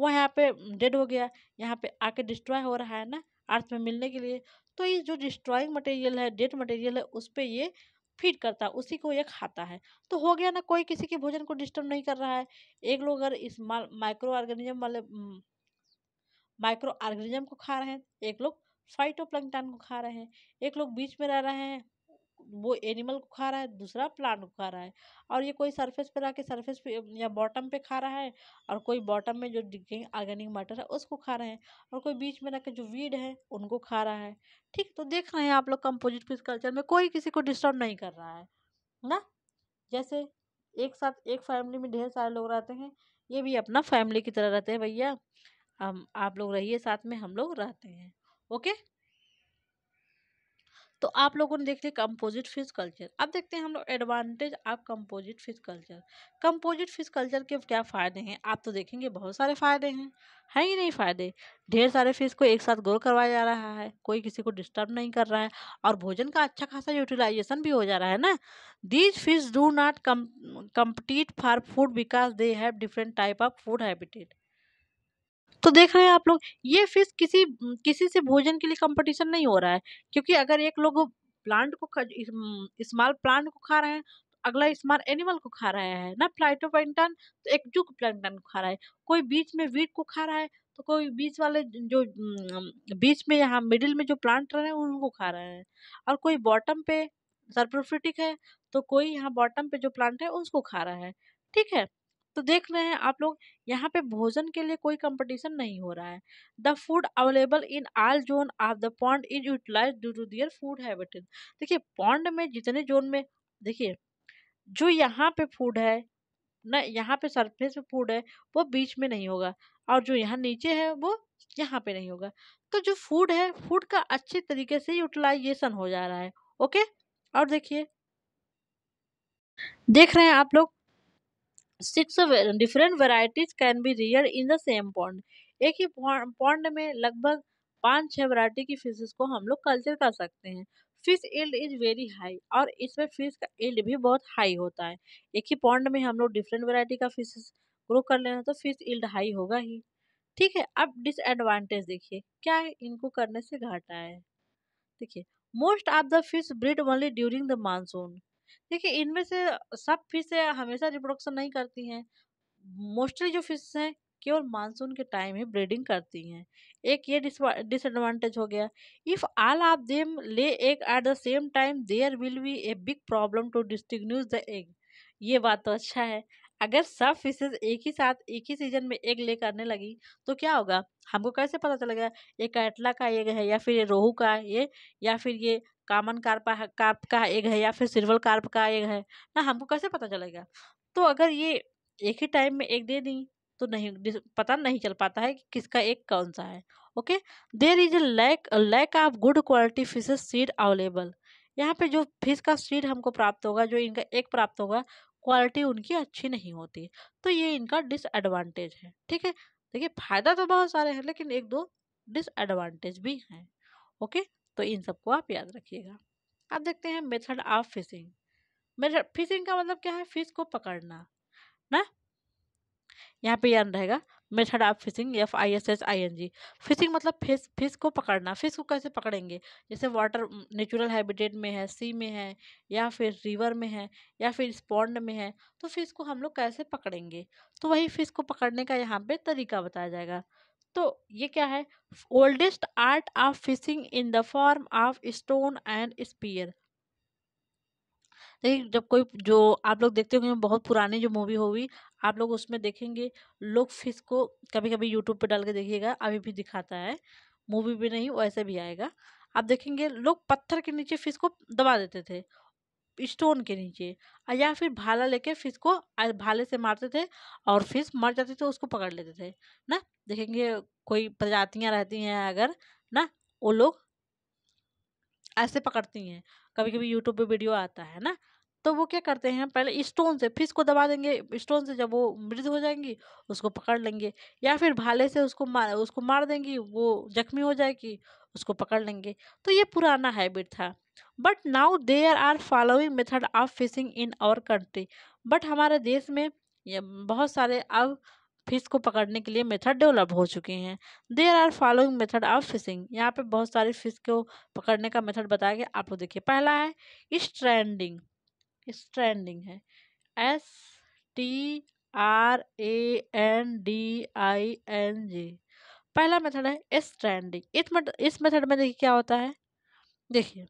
वो यहाँ पे डेड हो गया यहाँ पे आके डिस्ट्रॉय हो रहा है ना अर्थ में मिलने के लिए तो ये जो डिस्ट्रॉइंग मटेरियल है डेड मटेरियल है उस पर ये फीड करता है उसी को ये खाता है तो हो गया ना कोई किसी के भोजन को डिस्टर्ब नहीं कर रहा है एक लोग अगर इस माइक्रो ऑर्गेनिज्म वाले माइक्रो ऑर्गेनिज्म को खा रहे हैं एक लोग फाइटोप्लैंकटन को खा रहे हैं एक लोग बीच में रह रहे हैं वो एनिमल को खा रहा है दूसरा प्लांट को खा रहा है और ये कोई सरफेस पर आके सरफेस पे या बॉटम पे खा रहा है और कोई बॉटम में जो डिगिंग ऑर्गेनिक मटर है उसको खा रहे हैं और कोई बीच में रखे के जो वीड है उनको खा रहा है ठीक तो देख रहे हैं आप लोग कंपोजिट फिश कल्चर में कोई किसी को डिस्टर्ब नहीं कर रहा है ना जैसे एक साथ एक फैमिली में ढेर सारे लोग रहते हैं ये भी अपना फैमिली की तरह रहते हैं भैया हम आप लोग रहिए साथ में हम लोग रहते हैं ओके तो आप लोगों ने देख लिया कंपोजिट फिश कल्चर अब देखते हैं हम लोग advantage of composite fish culture composite fish culture के क्या फ़ायदे हैं आप तो देखेंगे बहुत सारे फ़ायदे हैं है ही नहीं फ़ायदे ढेर सारे फिश को एक साथ ग्रो करवाया जा रहा है कोई किसी को डिस्टर्ब नहीं कर रहा है और भोजन का अच्छा खासा यूटिलाइजेशन भी हो जा रहा है ना these fish do not come compete for food because they have different type of food habitat तो देख रहे हैं आप लोग ये फिश किसी किसी से भोजन के लिए कंपटीशन नहीं हो रहा है क्योंकि अगर एक लोग प्लांट को स्मॉल प्लांट को खा रहे हैं अगला स्मॉल एनिमल को खा रहा है ना प्लाइटोपेंटन तो एक जुक प्लान को खा रहा है कोई बीच में वीट को खा रहा है तो कोई बीच वाले जो बीच में यहाँ मिडिल में जो प्लांट रहे हैं उनको खा रहे हैं और कोई बॉटम पे सरप्रोफिटिक है तो कोई यहाँ बॉटम पे जो प्लांट है उसको खा रहा है ठीक है तो देख रहे हैं आप लोग यहाँ पे भोजन के लिए कोई कंपटीशन नहीं हो रहा है the food available in all zone of the pond is utilise due to their food habitat देखिए पॉन्ड में जितने जोन में देखिए जो यहाँ पे फूड है ना यहाँ पे सरफेस पे फूड है वो बीच में नहीं होगा और जो यहाँ नीचे है वो यहाँ पे नहीं होगा तो जो फूड है फूड का अच्छे तरीके से यूटिलाइजेशन हो जा रहा है ओके और देखिए देख रहे हैं आप लोग six different varieties can be rear in the same pond एक ही पॉन्ड में लगभग पाँच छः वरायटी की फिशेस को हम लोग कल्चर कर सकते हैं fish yield is very high और इसमें फिश का इल्ड भी बहुत हाई होता है एक ही पॉन्ड में हम लोग डिफरेंट वेराइटी का फिशेस ग्रो कर लेना तो फिश इल्ड हाई होगा ही ठीक है अब डिसएडवांटेज देखिए क्या है इनको करने से घाटा है देखिए most of the fish breed only during the monsoon देखिए इनमें से सब फिशें हमेशा रिप्रोडक्शन नहीं करती हैं मोस्टली जो फिश हैं केवल मानसून के टाइम ही ब्रीडिंग करती हैं एक ये डिसएडवांटेज हो गया if all of them lay egg at the same time there will be a big problem to distinguish the egg ये बात तो अच्छा है अगर सब फिशेज एक ही साथ एक ही सीजन में एग ले करने लगी तो क्या होगा हमको कैसे पता चलेगा ये कैटला का एग है या फिर ये रोहू का ये या फिर ये कॉमन कार्प कार्प का एग है या फिर सिल्वर कार्प का एग है ना हमको कैसे पता चलेगा तो अगर ये एक ही टाइम में एक दे दी तो नहीं पता नहीं चल पाता है कि किसका एक कौन सा है okay there is a lack lack of good quality fishes seed available यहाँ पे जो फिश का सीड हमको प्राप्त होगा जो इनका एक प्राप्त होगा क्वालिटी उनकी अच्छी नहीं होती तो ये इनका डिसएडवांटेज है ठीक है देखिए फ़ायदा तो बहुत सारे हैं लेकिन एक दो डिसएडवांटेज भी हैं ओके तो इन सबको आप याद रखिएगा अब देखते हैं method of fishing method fishing का मतलब क्या है फिश को पकड़ना ना यहाँ पे याद रहेगा method of fishing F I S S I N G fishing मतलब फिश फिश को पकड़ना फिश को कैसे पकड़ेंगे जैसे वाटर नेचुरल हैबिटेट में है सी में है या फिर रिवर में है या फिर स्पॉन्ड में है तो फिश को हम लोग कैसे पकड़ेंगे तो वही फिश को पकड़ने का यहाँ पे तरीका बताया जाएगा तो ये क्या है oldest art of fishing in the form of stone and spear देखिए जब कोई जो आप लोग देखते होंगे बहुत पुरानी जो मूवी होगी आप लोग उसमें देखेंगे लोग फिश को कभी कभी यूट्यूब पे डाल के देखिएगा अभी भी दिखाता है मूवी भी नहीं वैसे भी आएगा आप देखेंगे लोग पत्थर के नीचे फिश को दबा देते थे स्टोन के नीचे या फिर भाला लेके फिश को भाले से मारते थे और फिश मर जाती तो उसको पकड़ लेते थे ना देखेंगे कोई प्रजातियाँ रहती हैं अगर ना वो लोग ऐसे पकड़ती हैं कभी कभी यूट्यूब पे वीडियो आता है ना तो वो क्या करते हैं पहले स्टोन से फिश को दबा देंगे स्टोन से जब वो मृत हो जाएंगी उसको पकड़ लेंगे या फिर भाले से उसको मार उसको मार देंगी वो जख्मी हो जाएगी उसको पकड़ लेंगे तो ये पुराना हैबिट था but now there are following method of fishing in our country but हमारे देश में बहुत सारे अब फिश को पकड़ने के लिए मेथड डेवलप हो चुके हैं there are following method of fishing यहाँ पे बहुत सारे फिश को पकड़ने का मेथड बताया गया आप लोग देखिए पहला है स्ट्रैंडिंग स्ट्रैंडिंग है S T R A N D I N G पहला मेथड है स्ट्रैंडिंग इस मेथड इस मेथड में देखिए क्या होता है देखिए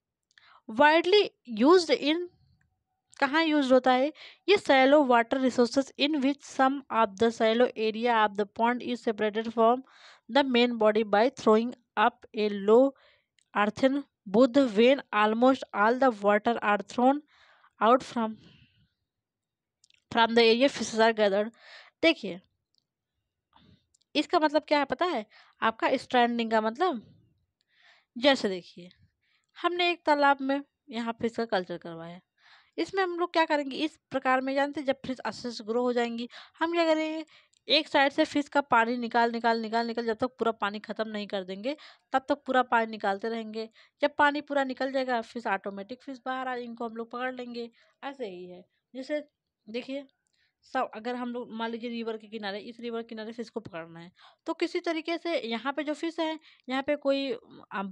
वाइडली यूज इन कहाँ यूज होता है ये shallow water resources in which some of the shallow area of the pond is separated from the main body by throwing up a low earthen bund when almost all the water are thrown out from from the area fishes are gathered देखिए इसका मतलब क्या है पता है आपका stranding का मतलब जैसे देखिए हमने एक तालाब में यहाँ फिश का कल्चर करवाया इसमें हम लोग क्या करेंगे इस प्रकार में जानते जब फिश अच्छे से ग्रो हो जाएंगी हम क्या करेंगे एक साइड से फिश का पानी निकाल निकाल निकाल निकाल जब तक तो पूरा पानी ख़त्म नहीं कर देंगे तब तक तो पूरा पानी निकालते रहेंगे जब पानी पूरा निकल जाएगा फिश ऑटोमेटिक फिश बाहर आ इनको हम लोग पकड़ लेंगे ऐसे ही है जैसे देखिए सब अगर हम लोग मान लीजिए रिवर के किनारे इस रिवर के किनारे फिश को पकड़ना है तो किसी तरीके से यहाँ पे जो फिश है यहाँ पे कोई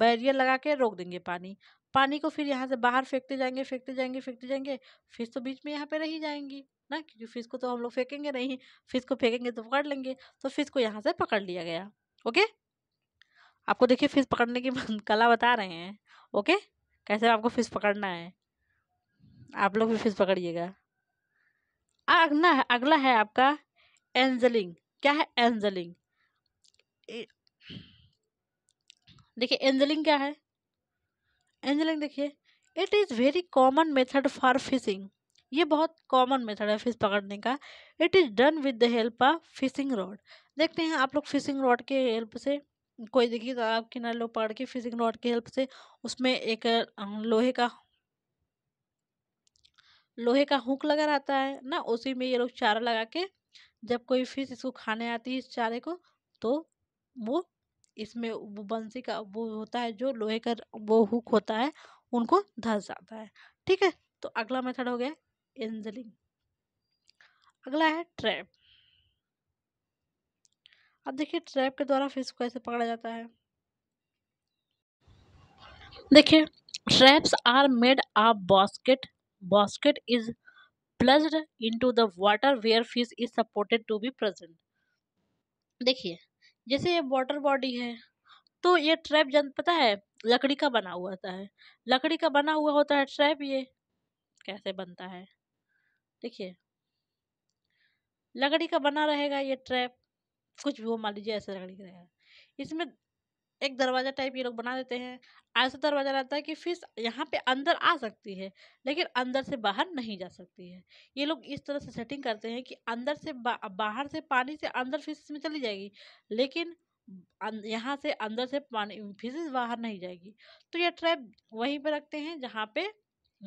बैरियर लगा के रोक देंगे पानी पानी को फिर यहाँ से बाहर फेंकते जाएंगे फेंकते जाएंगे फेंकते जाएंगे फिश तो बीच में यहाँ पे रही जाएंगी ना क्योंकि फिश को तो हम लोग फेंकेंगे नहीं फिश को फेंकेंगे तो पकड़ लेंगे तो फिश को यहाँ से पकड़ लिया गया ओके आपको देखिए फिश पकड़ने की *laughs* कला बता रहे हैं ओके कैसे आपको फिश पकड़ना है आप लोग भी फिश पकड़िएगा अगला अगला है आपका एंजलिंग क्या है एंजलिंग देखिए एंजलिंग क्या है एंजलिंग देखिए it is very common method for fishing ये बहुत कॉमन मेथड है फिश पकड़ने का it is done with the help of fishing rod देखते हैं आप लोग फिशिंग रॉड के हेल्प से कोई देखिए तो आप किनारे लोग पकड़ के फिशिंग रॉड के हेल्प से उसमें एक लोहे का लोहे का हुक लगा रहता है ना उसी में ये लोग चारा लगा के जब कोई फिश इसको खाने आती है इस चारे को तो वो इसमें वो बंसी का वो होता है जो लोहे का वो हुक होता है उनको धस जाता है ठीक है तो अगला मेथड हो गया एंजलिंग अगला है ट्रैप अब देखिए ट्रैप के द्वारा फिश को कैसे पकड़ा जाता है देखिए traps are made of basket basket is plunged into the water where fish is supported to be present देखिए जैसे ये वाटर बॉडी है तो ये ट्रैप जन पता है लकड़ी का बना हुआ होता है लकड़ी का बना हुआ होता है ट्रैप ये कैसे बनता है देखिए लकड़ी का बना रहेगा ये ट्रैप कुछ भी हो मान लीजिए ऐसे लकड़ी का रहेगा इसमें एक दरवाज़ा टाइप ये लोग बना देते हैं ऐसा दरवाज़ा रहता है कि फिश यहाँ पे अंदर आ सकती है लेकिन अंदर से बाहर नहीं जा सकती है ये लोग इस तरह से सेटिंग करते हैं कि अंदर से बा, बाहर से पानी से अंदर फिश में चली जाएगी लेकिन अं, यहाँ से अंदर से पानी फिशेज बाहर नहीं जाएगी तो ये ट्रैप वहीं पर रखते हैं जहाँ पे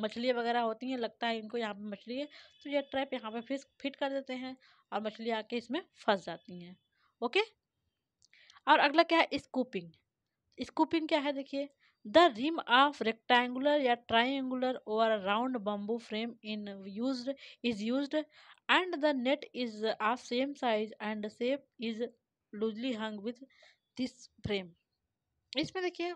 मछलियाँ वगैरह होती हैं लगता है इनको यहाँ पे मछली है तो यह ट्रैप यहाँ पे फिश फिट कर देते हैं और मछली आके इसमें फंस जाती हैं ओके और अगला क्या है स्कूपिंग स्कूपिंग क्या है देखिए द रिम ऑफ रेक्टेंगुलर या ट्राइंगुलर और round bamboo frame in use is use and the net is of same size and shape is loosely hung with this frame इसमें देखिए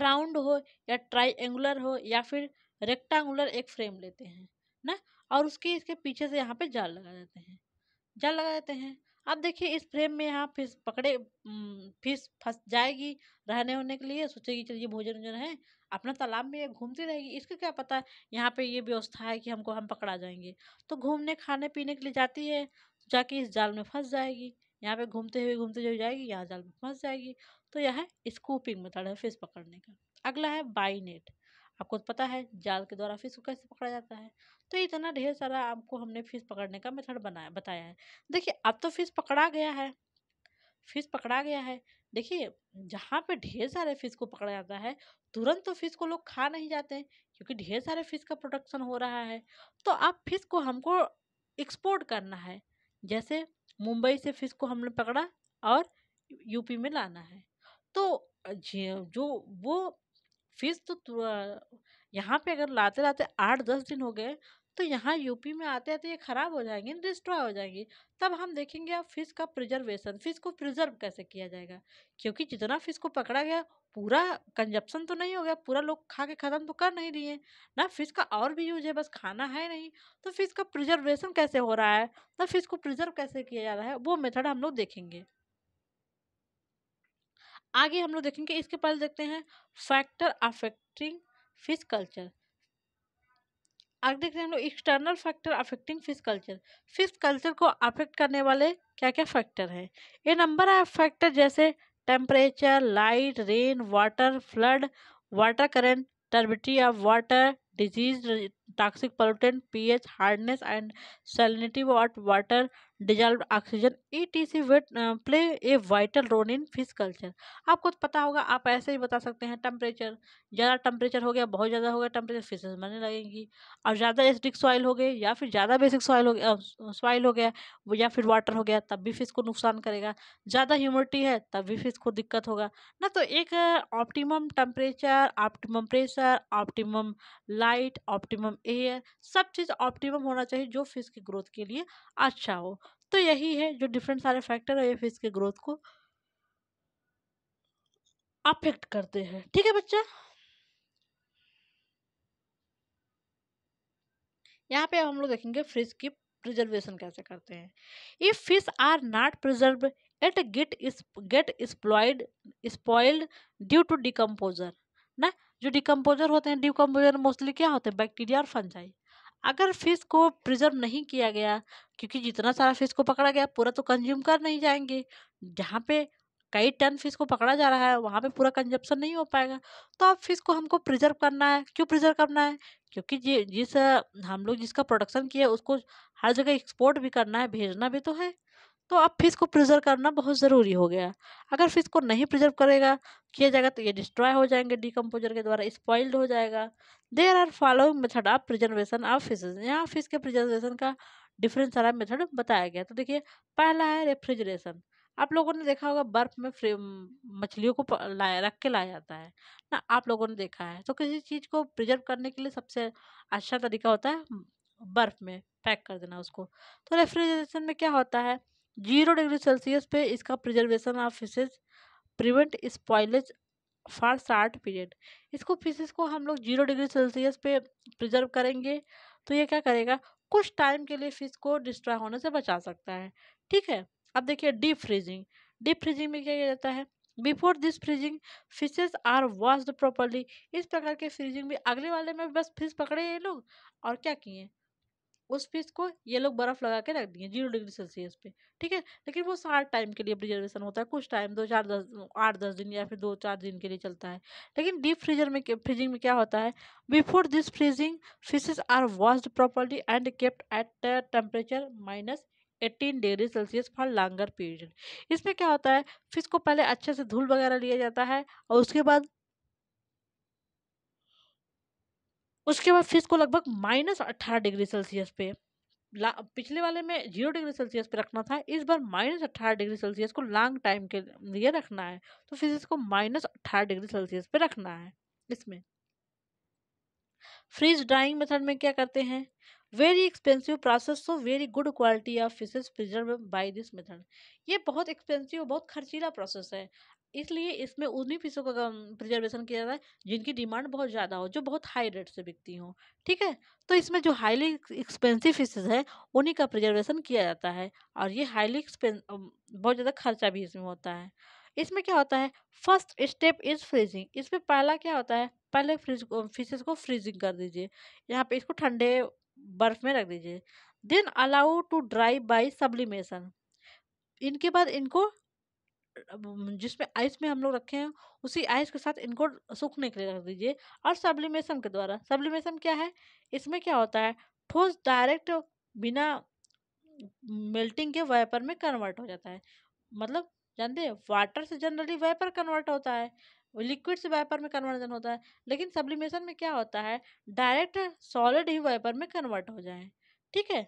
राउंड हो या ट्राइंगुलर हो या फिर रेक्टेंगुलर एक फ्रेम लेते हैं ना और उसके इसके पीछे से यहाँ पे जाल लगा देते हैं जाल लगा देते हैं अब देखिए इस फ्रेम में यहाँ फिश पकड़े फिश फंस जाएगी रहने होने के लिए सोचेगी चलिए भोजन वोजन है अपना तालाब में घूमती रहेगी इसका क्या पता है यहाँ पे ये व्यवस्था है कि हमको हम पकड़ा जाएंगे तो घूमने खाने पीने के लिए जाती है जाके इस जाल में फंस जाएगी यहाँ पे घूमते हुए घूमते हुए जाएगी यहाँ जाल में फंस जाएगी तो यह है स्कूपिंग मेथड है फिश पकड़ने का अगला है बाई नेट आपको तो पता है जाल के द्वारा फिश को कैसे पकड़ा जाता है तो इतना ढेर सारा आपको हमने फीस पकड़ने का मेथड बनाया बताया है देखिए अब तो फीस पकड़ा गया है फीस पकड़ा गया है देखिए जहाँ पे ढेर सारे फिश को पकड़ा जाता है तुरंत तो फीस को लोग खा नहीं जाते क्योंकि ढेर सारे फीस का प्रोडक्शन हो रहा है तो अब फीस को हमको एक्सपोर्ट करना है जैसे मुंबई से फिश को हमने पकड़ा और यूपी में लाना है तो जो वो फीस तो यहाँ पे अगर लाते लाते आठ दस दिन हो गए तो यहाँ यूपी में आते आते तो ये ख़राब हो जाएंगे डिस्ट्रॉय हो जाएंगी तब हम देखेंगे अब फिश का प्रिजर्वेशन फिश को प्रिजर्व कैसे किया जाएगा क्योंकि जितना फिश को पकड़ा गया पूरा कंजप्शन तो नहीं हो गया पूरा लोग खा के ख़त्म तो कर नहीं दिए ना फिश का और भी यूज है बस खाना है नहीं तो फिश का प्रिजर्वेशन कैसे हो रहा है ना फिश को प्रिजर्व कैसे किया जा रहा है वो मेथड हम लोग देखेंगे आगे हम लोग देखेंगे इसके पास देखते हैं फैक्टर अफेक्टिंग फिश कल्चर आगे देखते हैं हम लोग external factor affecting fish culture fish culture को अफेक्ट करने वाले क्या क्या फैक्टर हैं ये नंबर है फैक्टर जैसे temperature light rain water flood water current turbidity of water disease toxic pollutant pH hardness and salinity of water dissolve oxygen see wet play a vital role in fish culture आपको तो पता होगा आप ऐसे ही बता सकते हैं टेम्परेचर ज़्यादा टेम्परेचर हो गया बहुत ज़्यादा हो गया टेम्परेचर फिशेज मरने लगेंगी और ज़्यादा एसडिक सॉइल हो गए या फिर ज़्यादा बेसिक सॉइल हो गया सॉइल हो गया या फिर वाटर हो गया तब भी फिश को नुकसान करेगा ज़्यादा ह्यूमिडिटी है तब भी फिश को दिक्कत होगा ना तो एक optimum temperature optimum pressure optimum light optimum air सब चीज़ ऑप्टिमम होना चाहिए जो फिश की ग्रोथ के लिए अच्छा हो तो यही है जो डिफरेंट सारे फैक्टर है ये फिश के ग्रोथ को अफेक्ट करते हैं ठीक है बच्चा यहाँ पे हम लोग देखेंगे फिश की प्रिजर्वेशन कैसे करते हैं if fish are not preserve it get is get spoiled spoiled due to decomposer ना जो डिकम्पोजर होते हैं डिकम्पोजर मोस्टली क्या होते हैं बैक्टीरिया और फंजाई अगर फिश को प्रिजर्व नहीं किया गया क्योंकि जितना सारा फिश को पकड़ा गया पूरा तो कंज्यूम कर नहीं जाएंगे जहाँ पे कई टन फिश को पकड़ा जा रहा है वहाँ पे पूरा कंजप्शन नहीं हो पाएगा तो अब फिश को हमको प्रिजर्व करना है क्यों प्रिजर्व करना है क्योंकि जि, जिस हम लोग जिसका प्रोडक्शन किया उसको हर जगह एक्सपोर्ट भी करना है भेजना भी तो है तो अब फिश को प्रिजर्व करना बहुत ज़रूरी हो गया अगर फिश को नहीं प्रिजर्व करेगा किया जाएगा तो ये डिस्ट्रॉय हो जाएंगे डिकम्पोजर के द्वारा स्पॉइल्ड हो जाएगा there are following method of preservation of fish यहाँ फिश के प्रिजर्वेशन का डिफरेंट सारा मेथड बताया गया तो देखिए पहला है रेफ्रिजरेशन आप लोगों ने देखा होगा बर्फ में फ्री मछलियों को लाया रख के लाया जाता है ना आप लोगों ने देखा है तो किसी चीज़ को प्रिजर्व करने के लिए सबसे अच्छा तरीका होता है बर्फ में पैक कर देना उसको तो रेफ्रिजरेशन में क्या होता है जीरो डिग्री सेल्सियस पे इसका preservation of fishes prevent spoilage for short period इसको फिशेज को हम लोग जीरो डिग्री सेल्सियस पे प्रिजर्व करेंगे तो ये क्या करेगा कुछ टाइम के लिए फिश को डिस्ट्रॉय होने से बचा सकता है ठीक है अब देखिए डीप फ्रीजिंग डीप फ्रीजिंग में क्या किया जाता है before this freezing fishes are washed properly इस प्रकार के फ्रीजिंग में अगले वाले में बस फिश पकड़े ये लोग और क्या किए उस फिश को ये लोग बर्फ़ लगा के रख दिए जीरो डिग्री सेल्सियस पे ठीक है लेकिन वो सार टाइम के लिए प्रिजर्वेशन होता है कुछ टाइम दो चार दस आठ दस दिन या फिर दो चार दिन के लिए चलता है लेकिन डीप फ्रीजर में फ्रीजिंग में क्या होता है before this freezing fishes are washed properly and kept at temperature minus eighteen degree Celsius for longer period इसमें क्या होता है फिश को पहले अच्छे से धूल वगैरह लिया जाता है और उसके बाद उसके बाद फिश को लगभग माइनस अट्ठारह डिग्री सेल्सियस पे ला पिछले वाले में जीरो डिग्री सेल्सियस पे रखना था इस बार माइनस अट्ठारह डिग्री सेल्सियस को लॉन्ग टाइम के लिए रखना है तो फिर को माइनस अट्ठारह डिग्री सेल्सियस पे रखना है इसमें फ्रीज ड्राइंग मेथड में क्या करते हैं very expensive process so very good quality of fishes preserve by this method ये बहुत एक्सपेंसिव बहुत खर्चीला प्रोसेस है इसलिए इसमें उन्हीं फिशों का प्रिजर्वेशन किया जाता है जिनकी डिमांड बहुत ज़्यादा हो जो बहुत हाई रेट से बिकती हो ठीक है तो इसमें जो हाईली एक्सपेंसिव फिशेज हैं उन्हीं का प्रिजर्वेशन किया जाता है और ये हाईली एक्सपें बहुत ज़्यादा खर्चा भी इसमें होता है इसमें क्या होता है फर्स्ट स्टेप इज फ्रीजिंग इसमें पहला क्या होता है पहले फ्रिज फिशेज को फ्रीजिंग कर दीजिए यहाँ पे इसको ठंडे बर्फ में रख दीजिए then allow to dry by sublimation इनके बाद इनको जिसमें आइस में हम लोग रखे हैं उसी आइस के साथ इनको सूखने के लिए रख दीजिए और सब्लिमेशन के द्वारा सब्लिमेशन क्या है इसमें क्या होता है ठोस डायरेक्ट बिना मेल्टिंग के वेपर में कन्वर्ट हो जाता है मतलब जानते हैं वाटर से जनरली वेपर कन्वर्ट होता है लिक्विड से वेपर में कन्वर्जन होता है लेकिन सब्लिमेशन में क्या होता है डायरेक्ट सॉलिड ही वेपर में कन्वर्ट हो जाए ठीक है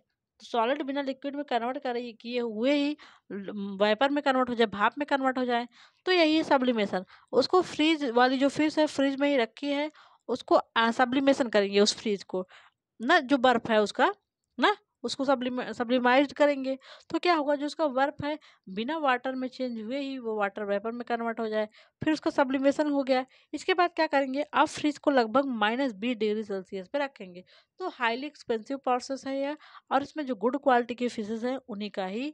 सॉलिड बिना लिक्विड में कन्वर्ट कर किए हुए ही वाइपर में कन्वर्ट हो जाए भाप में कन्वर्ट हो जाए तो यही है सब्लिमेशन उसको फ्रीज वाली जो फिश है फ्रिज में ही रखी है उसको सब्लिमेशन करेंगे उस फ्रीज को ना जो बर्फ़ है उसका ना उसको सब्लिम सब्लिमाइज करेंगे तो क्या होगा जो उसका वर्फ है बिना वाटर में चेंज हुए ही वो वाटर वेपर में कन्वर्ट हो जाए फिर उसका सब्लिमेशन हो गया इसके बाद क्या करेंगे अब फ्रिज को लगभग माइनस बीस डिग्री सेल्सियस पर रखेंगे तो हाईली एक्सपेंसिव प्रोसेस है यह और इसमें जो गुड क्वालिटी के फिशेज हैं उन्हीं का ही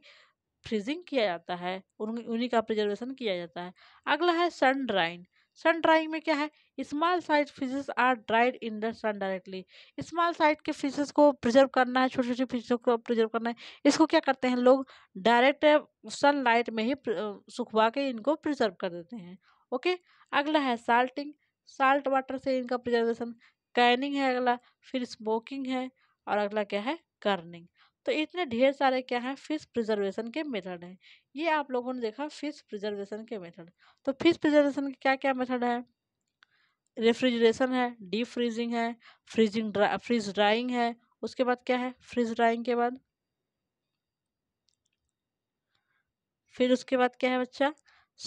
फ्रीजिंग किया जाता है उन उन्हीं का प्रिजर्वेशन किया जाता है अगला है सन ड्राइंग सन ड्राइंग में क्या है small size fishes are dried in the sun directly small size के फिशेस को प्रिजर्व करना है छोटे छोटे फिशेस को प्रिजर्व करना है इसको क्या करते हैं लोग डायरेक्ट सन लाइट में ही सुखवा के इनको प्रिजर्व कर देते हैं ओके अगला है साल्टिंग साल्ट वाटर से इनका प्रिजर्वेशन कैनिंग है अगला फिर स्मोकिंग है और अगला क्या है कर्निंग तो इतने ढेर सारे क्या हैं फिश प्रिजर्वेशन के मेथड हैं ये आप लोगों ने देखा फिश प्रिजर्वेशन के मेथड तो फिश प्रिजर्वेशन के क्या क्या मेथड है रेफ्रिजरेशन है डीप फ्रीजिंग है फ्रीजिंग ड्रा फ्रीज ड्राइंग है उसके बाद क्या है फ्रीज ड्राइंग के बाद फिर उसके बाद क्या है बच्चा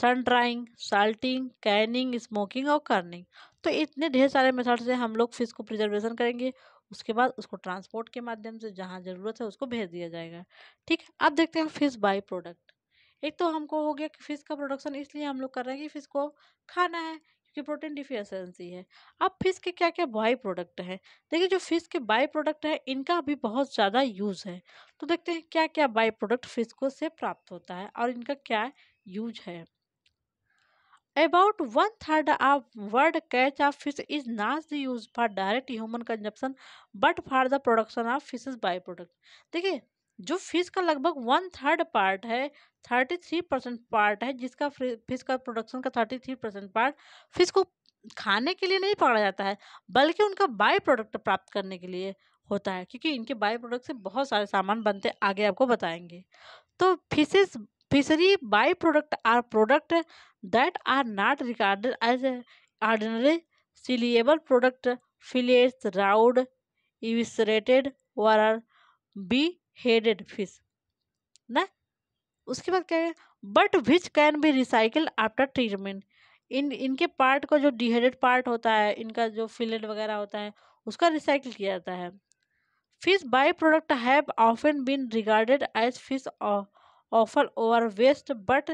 sun drying salting canning smoking और कर्निंग तो इतने ढेर सारे मेथड से हम लोग फिश को प्रिजर्वेशन करेंगे उसके बाद उसको ट्रांसपोर्ट के माध्यम से जहाँ ज़रूरत है उसको भेज दिया जाएगा ठीक है अब देखते हैं फिश बाई प्रोडक्ट एक तो हमको हो गया कि फिश का प्रोडक्शन इसलिए हम लोग कर रहे हैं कि फिश को खाना है क्योंकि प्रोटीन डिफिशेंसी है अब फिश के क्या क्या बाई प्रोडक्ट हैं देखिए जो फिश के बाई प्रोडक्ट हैं इनका भी बहुत ज़्यादा यूज़ है तो देखते हैं क्या क्या बाई प्रोडक्ट फिश को से प्राप्त होता है और इनका क्या यूज है about one third of world catch of fish is not use for direct human consumption but for the production of fish by product देखिए जो फिश का लगभग वन थर्ड पार्ट है थर्टी थ्री परसेंट पार्ट है जिसका fish का production का thirty three percent part fish को खाने के लिए नहीं पकड़ा जाता है बल्कि उनका बाय प्रोडक्ट प्राप्त करने के लिए होता है क्योंकि इनके बाय प्रोडक्ट से बहुत सारे सामान बनते आगे आपको बताएंगे तो fishes Fishery byproducts product products that are not regarded as ordinary sellable products. Fillets, round, eviscerated और बी हेडेड फिश न उसके बाद क्या है but which can be recycle after treatment इन इनके पार्ट का जो डिहेडेड पार्ट होता है इनका जो फिलेट वगैरह होता है उसका रिसाइकिल किया जाता है fish by product have often been regarded as fish offal or waste but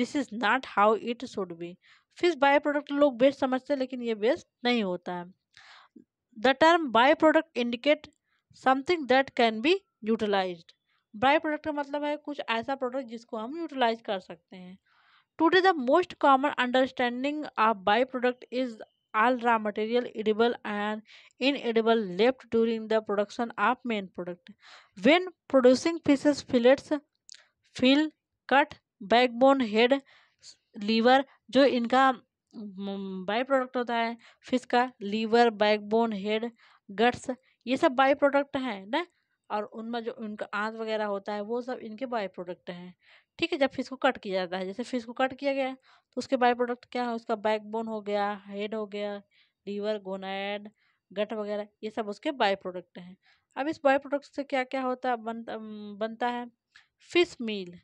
this is not how it should be fish by product लोग बेस्ट समझते हैं लेकिन ये वेस्ट नहीं होता है the term by product indicate something that can be utilise by product का मतलब है कुछ ऐसा प्रोडक्ट जिसको हम यूटिलाइज कर सकते हैं day the most common understanding of by product is raw material edible and in edible left during the production of main product when producing fishes fillets fill cut backbone head liver जो इनका by product होता है fish का liver backbone head guts ये सब by product हैं ना और उनमें जो उनका आंत वगैरह होता है वो सब इनके बाई प्रोडक्ट हैं ठीक है जब फिश को कट किया जाता है जैसे फिश को कट किया गया तो उसके बाई प्रोडक्ट क्या है उसका बैकबोन हो गया हेड हो गया लीवर गोनाइड गट वगैरह ये सब उसके बाई प्रोडक्ट हैं अब इस बाई प्रोडक्ट से क्या क्या होता बन बनता है फ़िश मील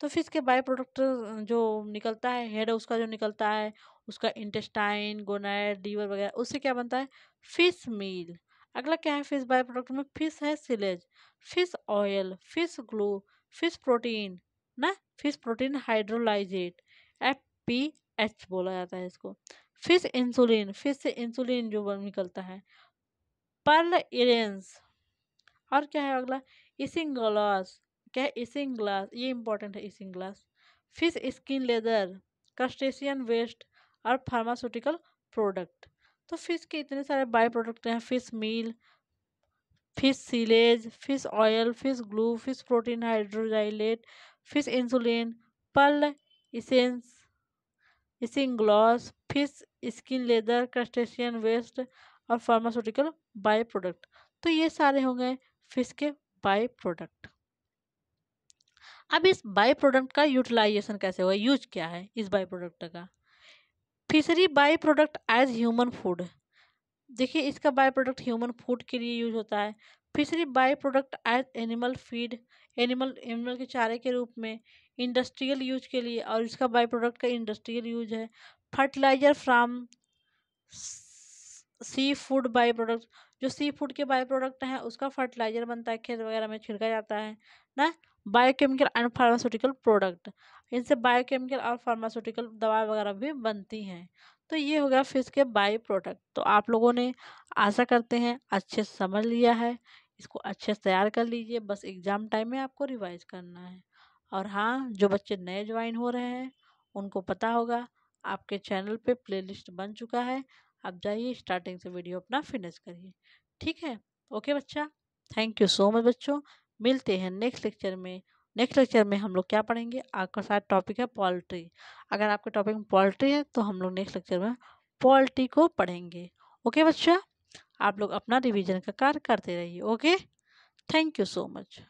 तो फिश के बाय प्रोडक्ट जो निकलता है हेड उसका जो निकलता है उसका इंटेस्टाइन गोनाइड डीवर वगैरह उससे क्या बनता है फिश मील अगला क्या है फिश बाय प्रोडक्ट में फिश है silage fish oil fish glue fish protein ना fish protein hydrolysate F P H बोला जाता है इसको फिश इंसुलिन फिश से इंसुलिन जो निकलता है पर्ल इरेंस और क्या है अगला ग्लास क्या है ग्लास ये इंपॉर्टेंट है isinglass fish skin leather crustacean waste और फार्मास्यूटिकल प्रोडक्ट तो फिश के इतने सारे बाय प्रोडक्ट हैं fish meal fish silage fish oil fish glue fish protein hydrolysate fish insulin pearl essence isinglass fish skin leather crustacean waste और pharmaceutical by product तो ये सारे होंगे फिश के बाय प्रोडक्ट अब इस बाई प्रोडक्ट का यूटिलाइजेशन कैसे हुआ यूज क्या है इस बाई प्रोडक्ट का fishery by product as human food देखिए इसका बाई प्रोडक्ट ह्यूमन फूड के लिए यूज होता है fishery by product as animal feed animal animal के चारे के रूप में इंडस्ट्रियल यूज के लिए और इसका बाई प्रोडक्ट का इंडस्ट्रियल यूज है fertiliser from sea food by product जो सी फूड के बाय प्रोडक्ट हैं उसका फर्टिलाइजर बनता है खेत वगैरह में छिड़का जाता है ना बायोकेमिकल एंड फार्मास्यूटिकल प्रोडक्ट इनसे बायोकेमिकल और फार्मास्यूटिकल दवा वगैरह भी बनती हैं तो ये हो गया फिश के बायो प्रोडक्ट तो आप लोगों ने आशा करते हैं अच्छे से समझ लिया है इसको अच्छे से तैयार कर लीजिए बस एग्ज़ाम टाइम में आपको रिवाइज करना है और हाँ जो बच्चे नए ज्वाइन हो रहे हैं उनको पता होगा आपके चैनल पे प्लेलिस्ट बन चुका है आप जाइए स्टार्टिंग से वीडियो अपना फिनिश करिए ठीक है ओके बच्चा थैंक यू सो मच बच्चों मिलते हैं नेक्स्ट लेक्चर में नेक्स्ट लेक्चर में हम लोग क्या पढ़ेंगे आपका सारा टॉपिक है पोल्ट्री अगर आपके टॉपिक में पोल्ट्री है तो हम लोग नेक्स्ट लेक्चर में पोल्ट्री को पढ़ेंगे ओके बच्चा आप लोग अपना रिवीजन का कार्य करते रहिए okay thank you so much